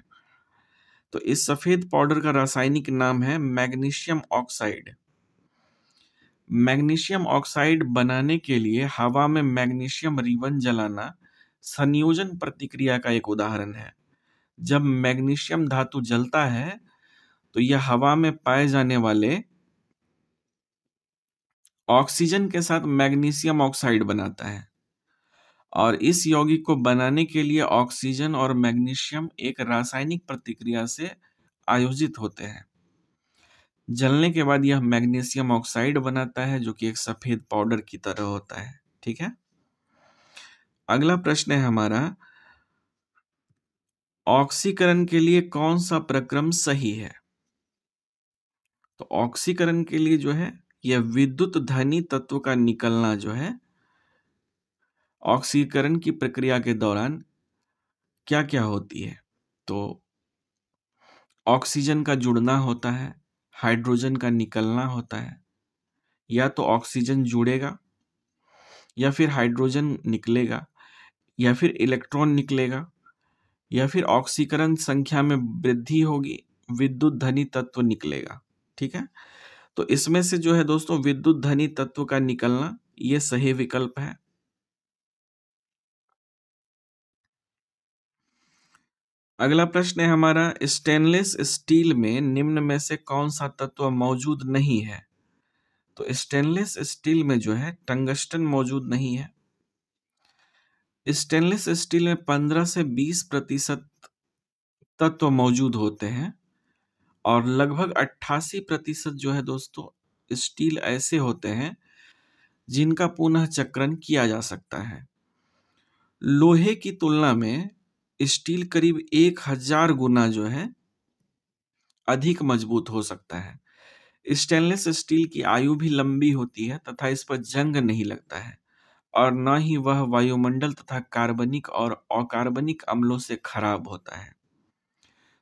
Speaker 1: तो इस सफ़ेद पाउडर का रासायनिक नाम है मैग्नीशियम ऑक्साइड मैग्नीशियम ऑक्साइड बनाने के लिए हवा में मैग्नीशियम रिबन जलाना संयोजन प्रतिक्रिया का एक उदाहरण है जब मैग्नीशियम धातु जलता है तो यह हवा में पाए जाने वाले ऑक्सीजन के साथ मैग्नीशियम ऑक्साइड बनाता है और इस यौगिक को बनाने के लिए ऑक्सीजन और मैग्नीशियम एक रासायनिक प्रतिक्रिया से आयोजित होते हैं जलने के बाद यह मैग्नीशियम ऑक्साइड बनाता है जो कि एक सफ़ेद पाउडर की तरह होता है ठीक है अगला प्रश्न है हमारा ऑक्सीकरण के लिए कौन सा प्रक्रम सही है तो ऑक्सीकरण के लिए जो है यह विद्युत धनी तत्व का निकलना जो है ऑक्सीकरण की प्रक्रिया के दौरान क्या क्या होती है तो ऑक्सीजन का जुड़ना होता है हाइड्रोजन का निकलना होता है या तो ऑक्सीजन जुड़ेगा या फिर हाइड्रोजन निकलेगा या फिर इलेक्ट्रॉन निकलेगा या फिर ऑक्सीकरण संख्या में वृद्धि होगी विद्युत धनी तत्व निकलेगा ठीक है तो इसमें से जो है दोस्तों विद्युत धनी तत्व का निकलना ये सही विकल्प है अगला प्रश्न है हमारा स्टेनलेस स्टील में निम्न में से कौन सा तत्व मौजूद नहीं है तो स्टेनलेस स्टील में जो है टंगस्टन मौजूद नहीं है स्टेनलेस स्टील में 15 से 20 प्रतिशत तत्व मौजूद होते हैं और लगभग 88 प्रतिशत जो है दोस्तों स्टील ऐसे होते हैं जिनका पुनः चक्रण किया जा सकता है लोहे की तुलना में स्टील करीब एक हजार गुना जो है अधिक मजबूत हो सकता है स्टेनलेस स्टील की आयु भी लंबी होती है तथा इस पर जंग नहीं लगता है और न ही वह वायुमंडल तथा कार्बनिक और अकार्बनिक अम्लों से खराब होता है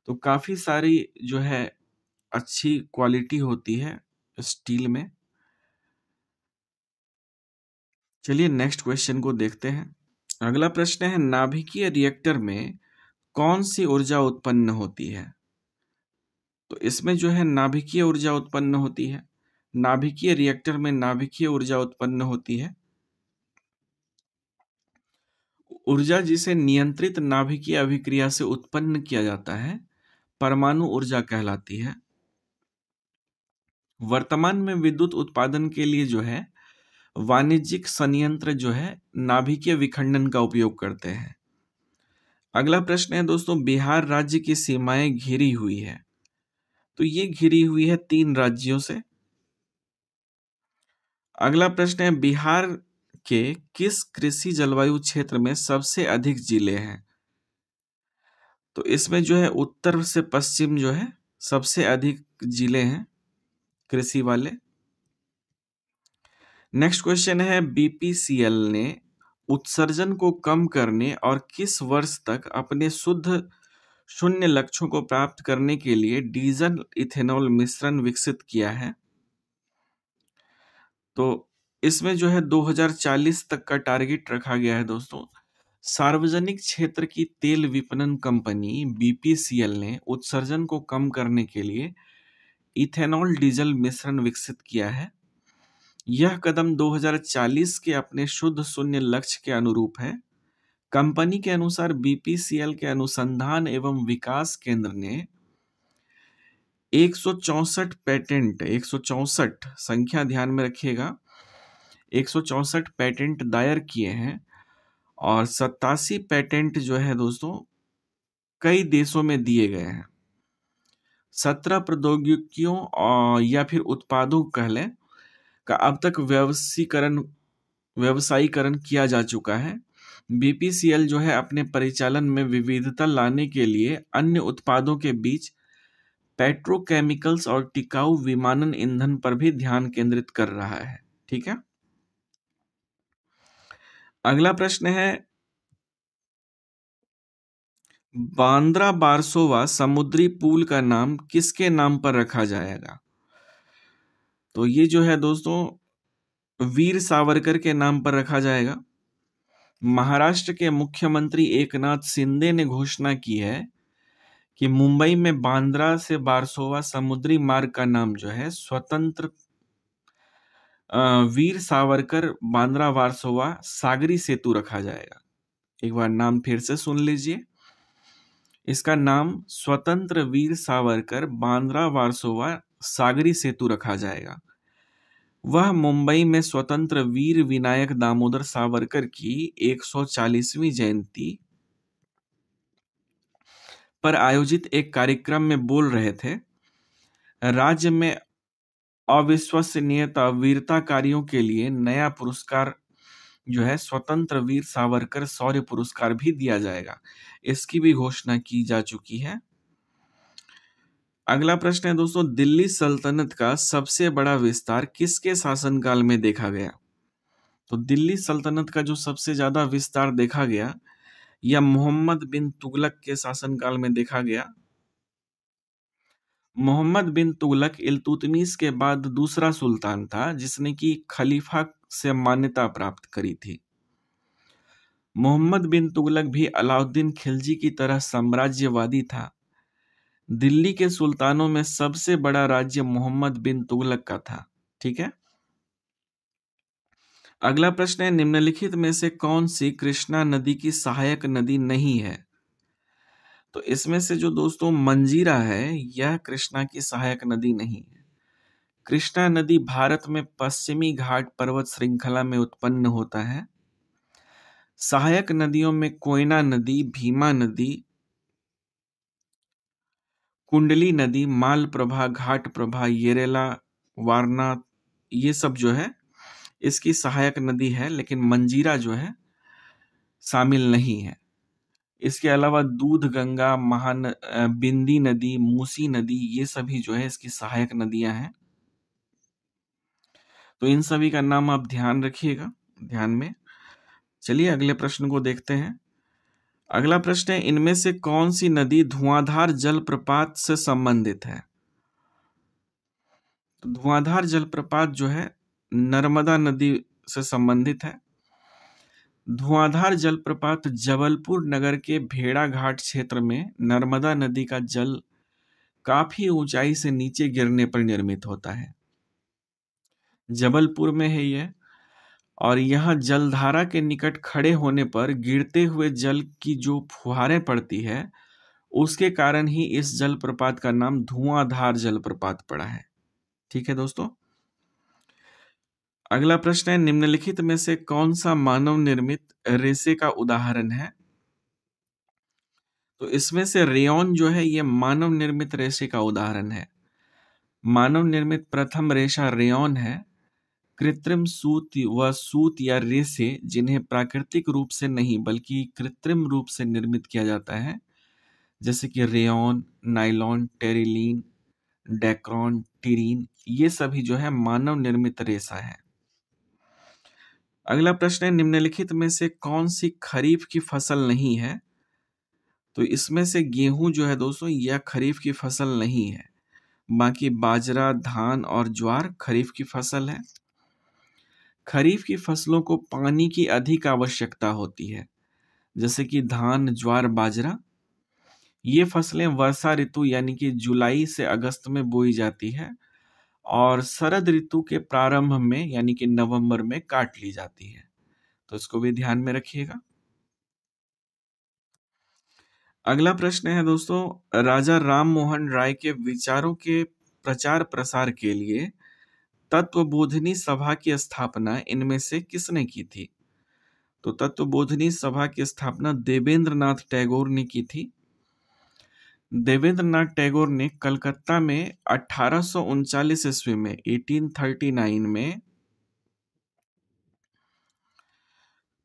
Speaker 1: तो काफ़ी सारी जो है अच्छी क्वालिटी होती है स्टील में चलिए नेक्स्ट क्वेश्चन को देखते हैं अगला प्रश्न है नाभिकीय रिएक्टर में कौन सी ऊर्जा उत्पन्न होती है तो इसमें जो है नाभिकीय ऊर्जा उत्पन्न होती है नाभिकीय रिएक्टर में नाभिकीय ऊर्जा उत्पन्न होती है ऊर्जा जिसे नियंत्रित नाभिकीय अभिक्रिया से उत्पन्न किया जाता है परमाणु ऊर्जा कहलाती है वर्तमान में विद्युत उत्पादन के लिए जो है वाणिज्यिक संयंत्र जो है नाभिकीय विखंडन का उपयोग करते हैं अगला प्रश्न है दोस्तों बिहार राज्य की सीमाएं घिरी हुई है तो ये घिरी हुई है तीन राज्यों से अगला प्रश्न है बिहार के किस कृषि जलवायु क्षेत्र में सबसे अधिक जिले हैं तो इसमें जो है उत्तर से पश्चिम जो है सबसे अधिक जिले हैं कृषि वाले नेक्स्ट क्वेश्चन है बीपीसीएल ने उत्सर्जन को कम करने और किस वर्ष तक अपने शुद्ध शून्य लक्ष्यों को प्राप्त करने के लिए डीजल इथेनॉल मिश्रण विकसित किया है तो इसमें जो है 2040 तक का टारगेट रखा गया है दोस्तों सार्वजनिक क्षेत्र की तेल विपणन कंपनी बीपीसीएल ने उत्सर्जन को कम करने के लिए इथेनॉल डीजल मिश्रण विकसित किया है यह कदम 2040 के अपने शुद्ध शून्य लक्ष्य के अनुरूप है कंपनी के अनुसार बीपीसीएल के अनुसंधान एवं विकास केंद्र ने एक पेटेंट एक संख्या ध्यान में रखिएगा एक पेटेंट दायर किए हैं और सत्तासी पेटेंट जो है दोस्तों कई देशों में दिए गए हैं सत्रह प्रौद्योगिकियों या फिर उत्पादों कह लें का अब तक व्यवसीकरण व्यवसायीकरण किया जा चुका है बीपीसीएल जो है अपने परिचालन में विविधता लाने के लिए अन्य उत्पादों के बीच पेट्रोकेमिकल्स और टिकाऊ विमानन ईंधन पर भी ध्यान केंद्रित कर रहा है ठीक है अगला प्रश्न है बांद्रा बारसोवा समुद्री पुल का नाम किसके नाम पर रखा जाएगा तो ये जो है दोस्तों वीर सावरकर के नाम पर रखा जाएगा महाराष्ट्र के मुख्यमंत्री एकनाथ शिंदे ने घोषणा की है कि मुंबई में बांद्रा से बारसोवा समुद्री मार्ग का नाम जो है स्वतंत्र वीर सावरकर बांद्रा वारसोवा सागरी सेतु रखा जाएगा एक बार नाम फिर से सुन लीजिए इसका नाम स्वतंत्र वीर सावरकर बांद्रा वारसोवा सागरी सेतु रखा जाएगा वह मुंबई में स्वतंत्र वीर विनायक दामोदर सावरकर की 140वीं जयंती पर आयोजित एक कार्यक्रम में बोल रहे थे राज्य में अविश्वसनीयता वीरता कार्यों के लिए नया पुरस्कार जो है स्वतंत्र वीर सावरकर शौर्य पुरस्कार भी दिया जाएगा इसकी भी घोषणा की जा चुकी है अगला प्रश्न है दोस्तों दिल्ली सल्तनत का सबसे बड़ा विस्तार किसके शासनकाल में देखा गया तो दिल्ली सल्तनत का जो सबसे ज़्यादा विस्तार देखा गया या मोहम्मद बिन तुगलक के शासनकाल में देखा गया मोहम्मद बिन तुगलक इलतुतमीस के बाद दूसरा सुल्तान था जिसने कि खलीफा से मान्यता प्राप्त करी थी मोहम्मद बिन तुगलक भी अलाउद्दीन खिलजी की तरह साम्राज्यवादी था दिल्ली के सुल्तानों में सबसे बड़ा राज्य मोहम्मद बिन तुगलक का था ठीक है अगला प्रश्न है निम्नलिखित में से कौन सी कृष्णा नदी की सहायक नदी नहीं है तो इसमें से जो दोस्तों मंजीरा है यह कृष्णा की सहायक नदी नहीं है कृष्णा नदी भारत में पश्चिमी घाट पर्वत श्रृंखला में उत्पन्न होता है सहायक नदियों में कोयना नदी भीमा नदी कुंडली नदी मालप्रभा घाट प्रभा येरेला वारना ये सब जो है इसकी सहायक नदी है लेकिन मंजीरा जो है शामिल नहीं है इसके अलावा दूध गंगा महान बिंदी नदी मूसी नदी ये सभी जो है इसकी सहायक नदियां हैं तो इन सभी का नाम आप ध्यान रखिएगा ध्यान में चलिए अगले प्रश्न को देखते हैं अगला प्रश्न है इनमें से कौन सी नदी धुआंधार जलप्रपात से संबंधित है तो धुआंधार जलप्रपात जो है नर्मदा नदी से संबंधित है धुआंधार जलप्रपात जबलपुर नगर के भेड़ा घाट क्षेत्र में नर्मदा नदी का जल काफी ऊंचाई से नीचे गिरने पर निर्मित होता है जबलपुर में है यह और यहाँ जलधारा के निकट खड़े होने पर गिरते हुए जल की जो फुहारें पड़ती है उसके कारण ही इस जलप्रपात का नाम धुआंधार जलप्रपात पड़ा है ठीक है दोस्तों अगला प्रश्न है निम्नलिखित में से कौन सा मानव निर्मित रेसे का उदाहरण है तो इसमें से रेन जो है ये मानव निर्मित रेसे का उदाहरण है मानव निर्मित प्रथम रेशा रेयन है कृत्रिम सूत व सूत या रेसे जिन्हें प्राकृतिक रूप से नहीं बल्कि कृत्रिम रूप से निर्मित किया जाता है जैसे कि rayon nylon terylene dacron terene ये सभी जो है मानव निर्मित रेसा है अगला प्रश्न है निम्नलिखित में से कौन सी खरीफ की फसल नहीं है तो इसमें से गेहूं जो है दोस्तों यह खरीफ की फसल नहीं है बाकी बाजरा धान और ज्वार खरीफ की फसल है खरीफ की फसलों को पानी की अधिक आवश्यकता होती है जैसे कि धान ज्वार बाजरा ये फसलें वर्षा ऋतु यानी कि जुलाई से अगस्त में बोई जाती है और शरद ऋतु के प्रारंभ में यानी कि नवंबर में काट ली जाती है तो इसको भी ध्यान में रखिएगा अगला प्रश्न है दोस्तों राजा राम मोहन राय के विचारों के प्रचार प्रसार के लिए तत्वबोधनी सभा की स्थापना इनमें से किसने की थी तो तत्वबोधनी सभा की स्थापना देवेंद्र टैगोर ने की थी देवेंद्र टैगोर ने कलकत्ता में अठारह ईस्वी में 1839 में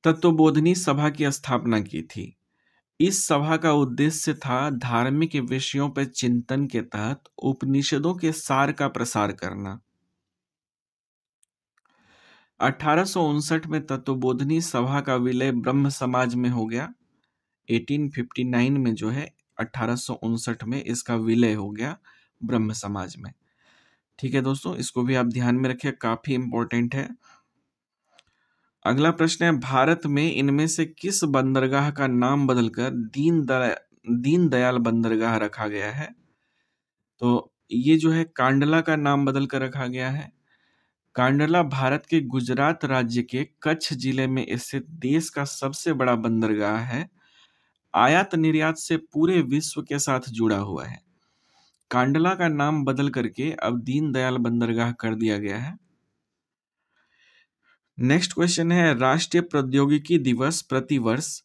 Speaker 1: तत्वबोधनी सभा की स्थापना की थी इस सभा का उद्देश्य था धार्मिक विषयों पर चिंतन के तहत उपनिषदों के सार का प्रसार करना अठारह में तत्वबोधनी सभा का विलय ब्रह्म समाज में हो गया 1859 में जो है अठारह में इसका विलय हो गया ब्रह्म समाज में ठीक है दोस्तों इसको भी आप ध्यान में रखिए काफी इंपॉर्टेंट है अगला प्रश्न है भारत में इनमें से किस बंदरगाह का नाम बदलकर दीन दया दीन दयाल बंदरगाह रखा गया है तो ये जो है कांडला का नाम बदलकर रखा गया है कांडला भारत के गुजरात राज्य के कच्छ जिले में स्थित देश का सबसे बड़ा बंदरगाह है आयात निर्यात से पूरे विश्व के साथ जुड़ा हुआ है कांडला का नाम बदल करके अब दीनदयाल बंदरगाह कर दिया गया है नेक्स्ट क्वेश्चन है राष्ट्रीय प्रौद्योगिकी दिवस प्रतिवर्ष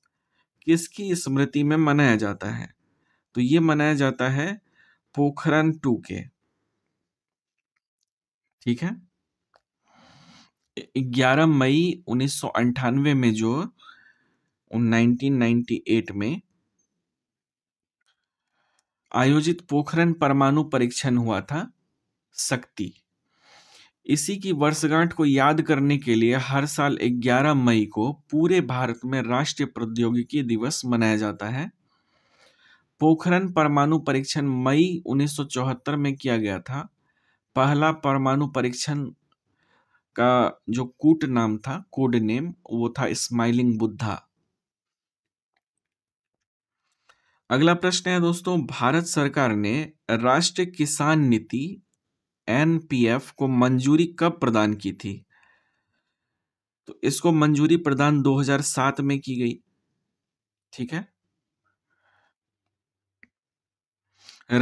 Speaker 1: किसकी स्मृति में मनाया जाता है तो ये मनाया जाता है पोखरण टू के ठीक है ग्यारह मई उन्नीस सौ अंठानवे में जो नाइनटीन में आयोजित पोखरण परमाणु परीक्षण हुआ था शक्ति इसी की वर्षगांठ को याद करने के लिए हर साल 11 मई को पूरे भारत में राष्ट्रीय प्रौद्योगिकी दिवस मनाया जाता है पोखरण परमाणु परीक्षण मई 1974 में किया गया था पहला परमाणु परीक्षण का जो कूट नाम था कोड नेम वो था स्माइलिंग बुद्धा अगला प्रश्न है दोस्तों भारत सरकार ने राष्ट्रीय किसान नीति एनपीएफ को मंजूरी कब प्रदान की थी तो इसको मंजूरी प्रदान 2007 में की गई ठीक है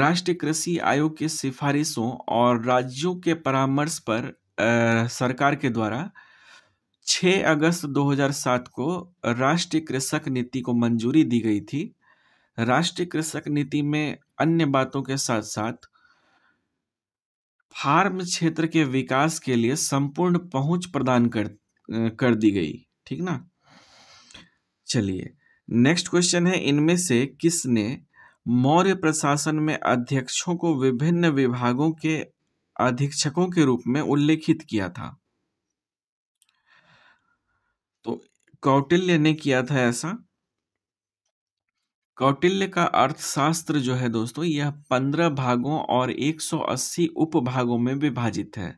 Speaker 1: राष्ट्रीय कृषि आयोग की सिफारिशों और राज्यों के परामर्श पर सरकार के द्वारा 6 अगस्त 2007 को राष्ट्रीय कृषक नीति को मंजूरी दी गई थी राष्ट्रीय कृषक नीति में अन्य बातों के साथ साथ फार्म क्षेत्र के विकास के लिए संपूर्ण पहुंच प्रदान कर कर दी गई ठीक ना चलिए नेक्स्ट क्वेश्चन है इनमें से किसने मौर्य प्रशासन में अध्यक्षों को विभिन्न विभागों के अधीक्षकों के रूप में उल्लेखित किया था तो कौटिल्य ने किया था ऐसा कौटिल्य का अर्थशास्त्र जो है दोस्तों यह पंद्रह भागों और 180 उपभागों में विभाजित है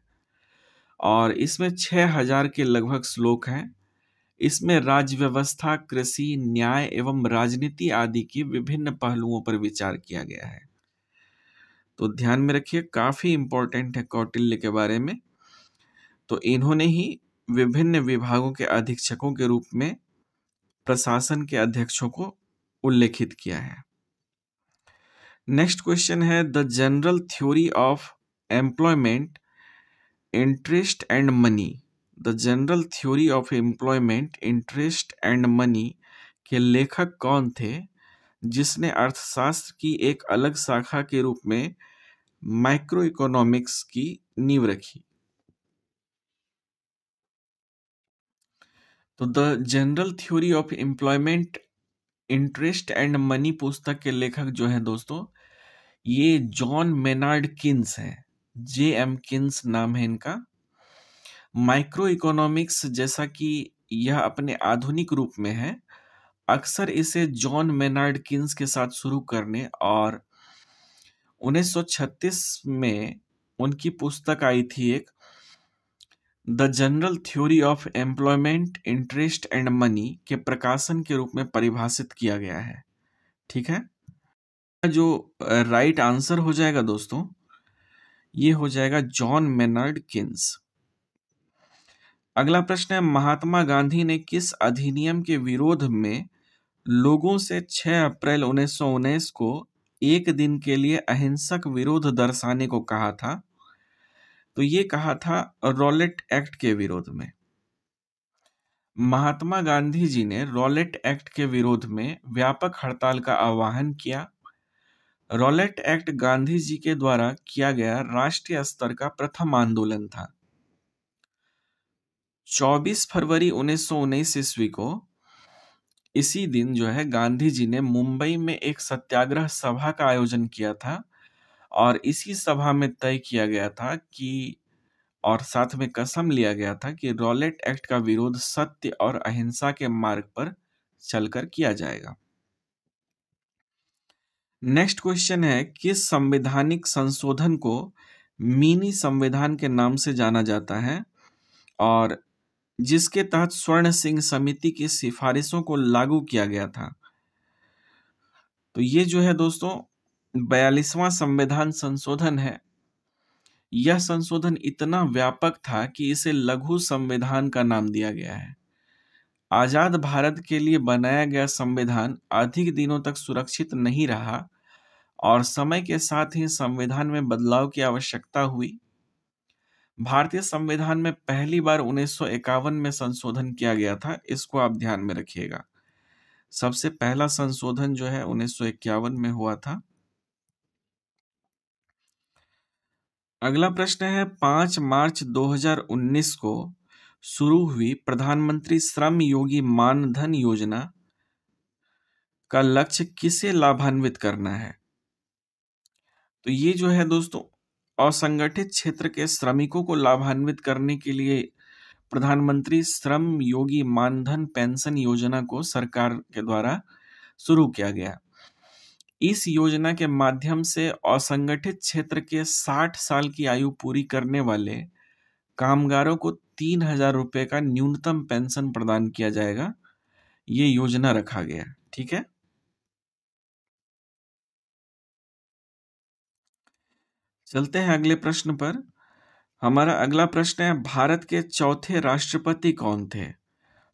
Speaker 1: और इसमें छह हजार के लगभग श्लोक हैं इसमें राज्य व्यवस्था कृषि न्याय एवं राजनीति आदि के विभिन्न पहलुओं पर विचार किया गया है तो ध्यान में रखिए काफ़ी इम्पोर्टेंट है कौटिल्य के बारे में तो इन्होंने ही विभिन्न विभागों के अधीक्षकों के रूप में प्रशासन के अध्यक्षों को उल्लेखित किया है नेक्स्ट क्वेश्चन है the general theory of employment interest and money the general theory of employment interest and money के लेखक कौन थे जिसने अर्थशास्त्र की एक अलग शाखा के रूप में माइक्रो इकोनॉमिक्स की नींव रखी तो the general theory of employment interest and money पुस्तक के लेखक जो है दोस्तों ये जॉन मेनार्ड किन्स है जे एम किन्स नाम है इनका माइक्रो इकोनॉमिक्स जैसा कि यह अपने आधुनिक रूप में है अक्सर इसे जॉन मेनार्ड किन्स के साथ शुरू करने और 1936 में उनकी पुस्तक आई थी एक the general theory of employment interest and money के प्रकाशन के रूप में परिभाषित किया गया है ठीक है जो राइट आंसर हो जाएगा दोस्तों ये हो जाएगा जॉन मेनार्ड किन्स अगला प्रश्न है महात्मा गांधी ने किस अधिनियम के विरोध में लोगों से 6 अप्रैल उन्नीस को एक दिन के लिए अहिंसक विरोध दर्शाने को कहा था तो ये कहा था रॉलेट एक्ट के विरोध में महात्मा गांधी जी ने रॉलेट एक्ट के विरोध में व्यापक हड़ताल का आह्वान किया रॉलेट एक्ट गांधी जी के द्वारा किया गया राष्ट्रीय स्तर का प्रथम आंदोलन था 24 फरवरी उन्नीस ईस्वी को इसी दिन जो है गांधी जी ने मुंबई में एक सत्याग्रह सभा का आयोजन किया था और इसी सभा में तय किया गया था कि और साथ में कसम लिया गया था कि रॉलेट एक्ट का विरोध सत्य और अहिंसा के मार्ग पर चलकर किया जाएगा नेक्स्ट क्वेश्चन है किस संवैधानिक संशोधन को मिनी संविधान के नाम से जाना जाता है और जिसके तहत स्वर्ण सिंह समिति की सिफारिशों को लागू किया गया था तो ये जो है दोस्तों बयालीसवां संविधान संशोधन है यह संशोधन इतना व्यापक था कि इसे लघु संविधान का नाम दिया गया है आज़ाद भारत के लिए बनाया गया संविधान अधिक दिनों तक सुरक्षित नहीं रहा और समय के साथ ही संविधान में बदलाव की आवश्यकता हुई भारतीय संविधान में पहली बार उन्नीस में संशोधन किया गया था इसको आप ध्यान में रखिएगा सबसे पहला संशोधन जो है उन्नीस में हुआ था अगला प्रश्न है पांच मार्च 2019 को शुरू हुई प्रधानमंत्री श्रम योगी मानधन योजना का लक्ष्य किसे लाभान्वित करना है तो ये जो है दोस्तों असंगठित क्षेत्र के श्रमिकों को लाभान्वित करने के लिए प्रधानमंत्री श्रम योगी मानधन पेंशन योजना को सरकार के द्वारा शुरू किया गया इस योजना के माध्यम से असंगठित क्षेत्र के 60 साल की आयु पूरी करने वाले कामगारों को तीन हजार रुपये का न्यूनतम पेंशन प्रदान किया जाएगा ये योजना रखा गया ठीक है चलते हैं अगले प्रश्न पर हमारा अगला प्रश्न है भारत के चौथे राष्ट्रपति कौन थे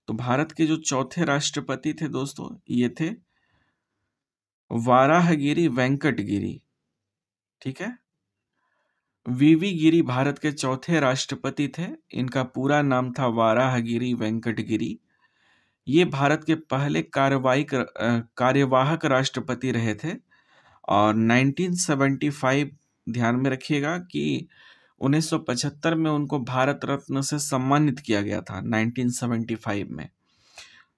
Speaker 1: तो भारत के जो चौथे राष्ट्रपति थे दोस्तों ये थे वाराहगिरी वेंकट गिरी ठीक है वीवी गिरी भारत के चौथे राष्ट्रपति थे इनका पूरा नाम था वाराहगिरी वेंकट गिरी ये भारत के पहले कार्यवाही कार्यवाहक राष्ट्रपति रहे थे और 1975 ध्यान में रखिएगा कि 1975 में उनको भारत रत्न से सम्मानित किया गया था 1975 में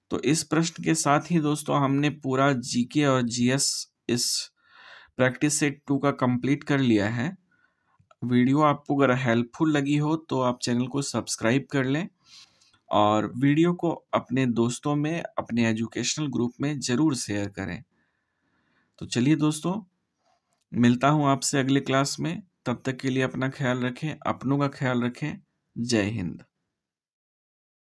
Speaker 1: तो इस प्रश्न के साथ ही दोस्तों हमने पूरा जीके और जीएस इस प्रैक्टिस सेट टू का कंप्लीट कर लिया है वीडियो आपको अगर हेल्पफुल लगी हो तो आप चैनल को सब्सक्राइब कर लें और वीडियो को अपने दोस्तों में अपने एजुकेशनल ग्रुप में ज़रूर शेयर करें तो चलिए दोस्तों मिलता हूँ आपसे अगले क्लास में तब तक के लिए अपना ख्याल रखें अपनों का ख्याल रखें जय हिंद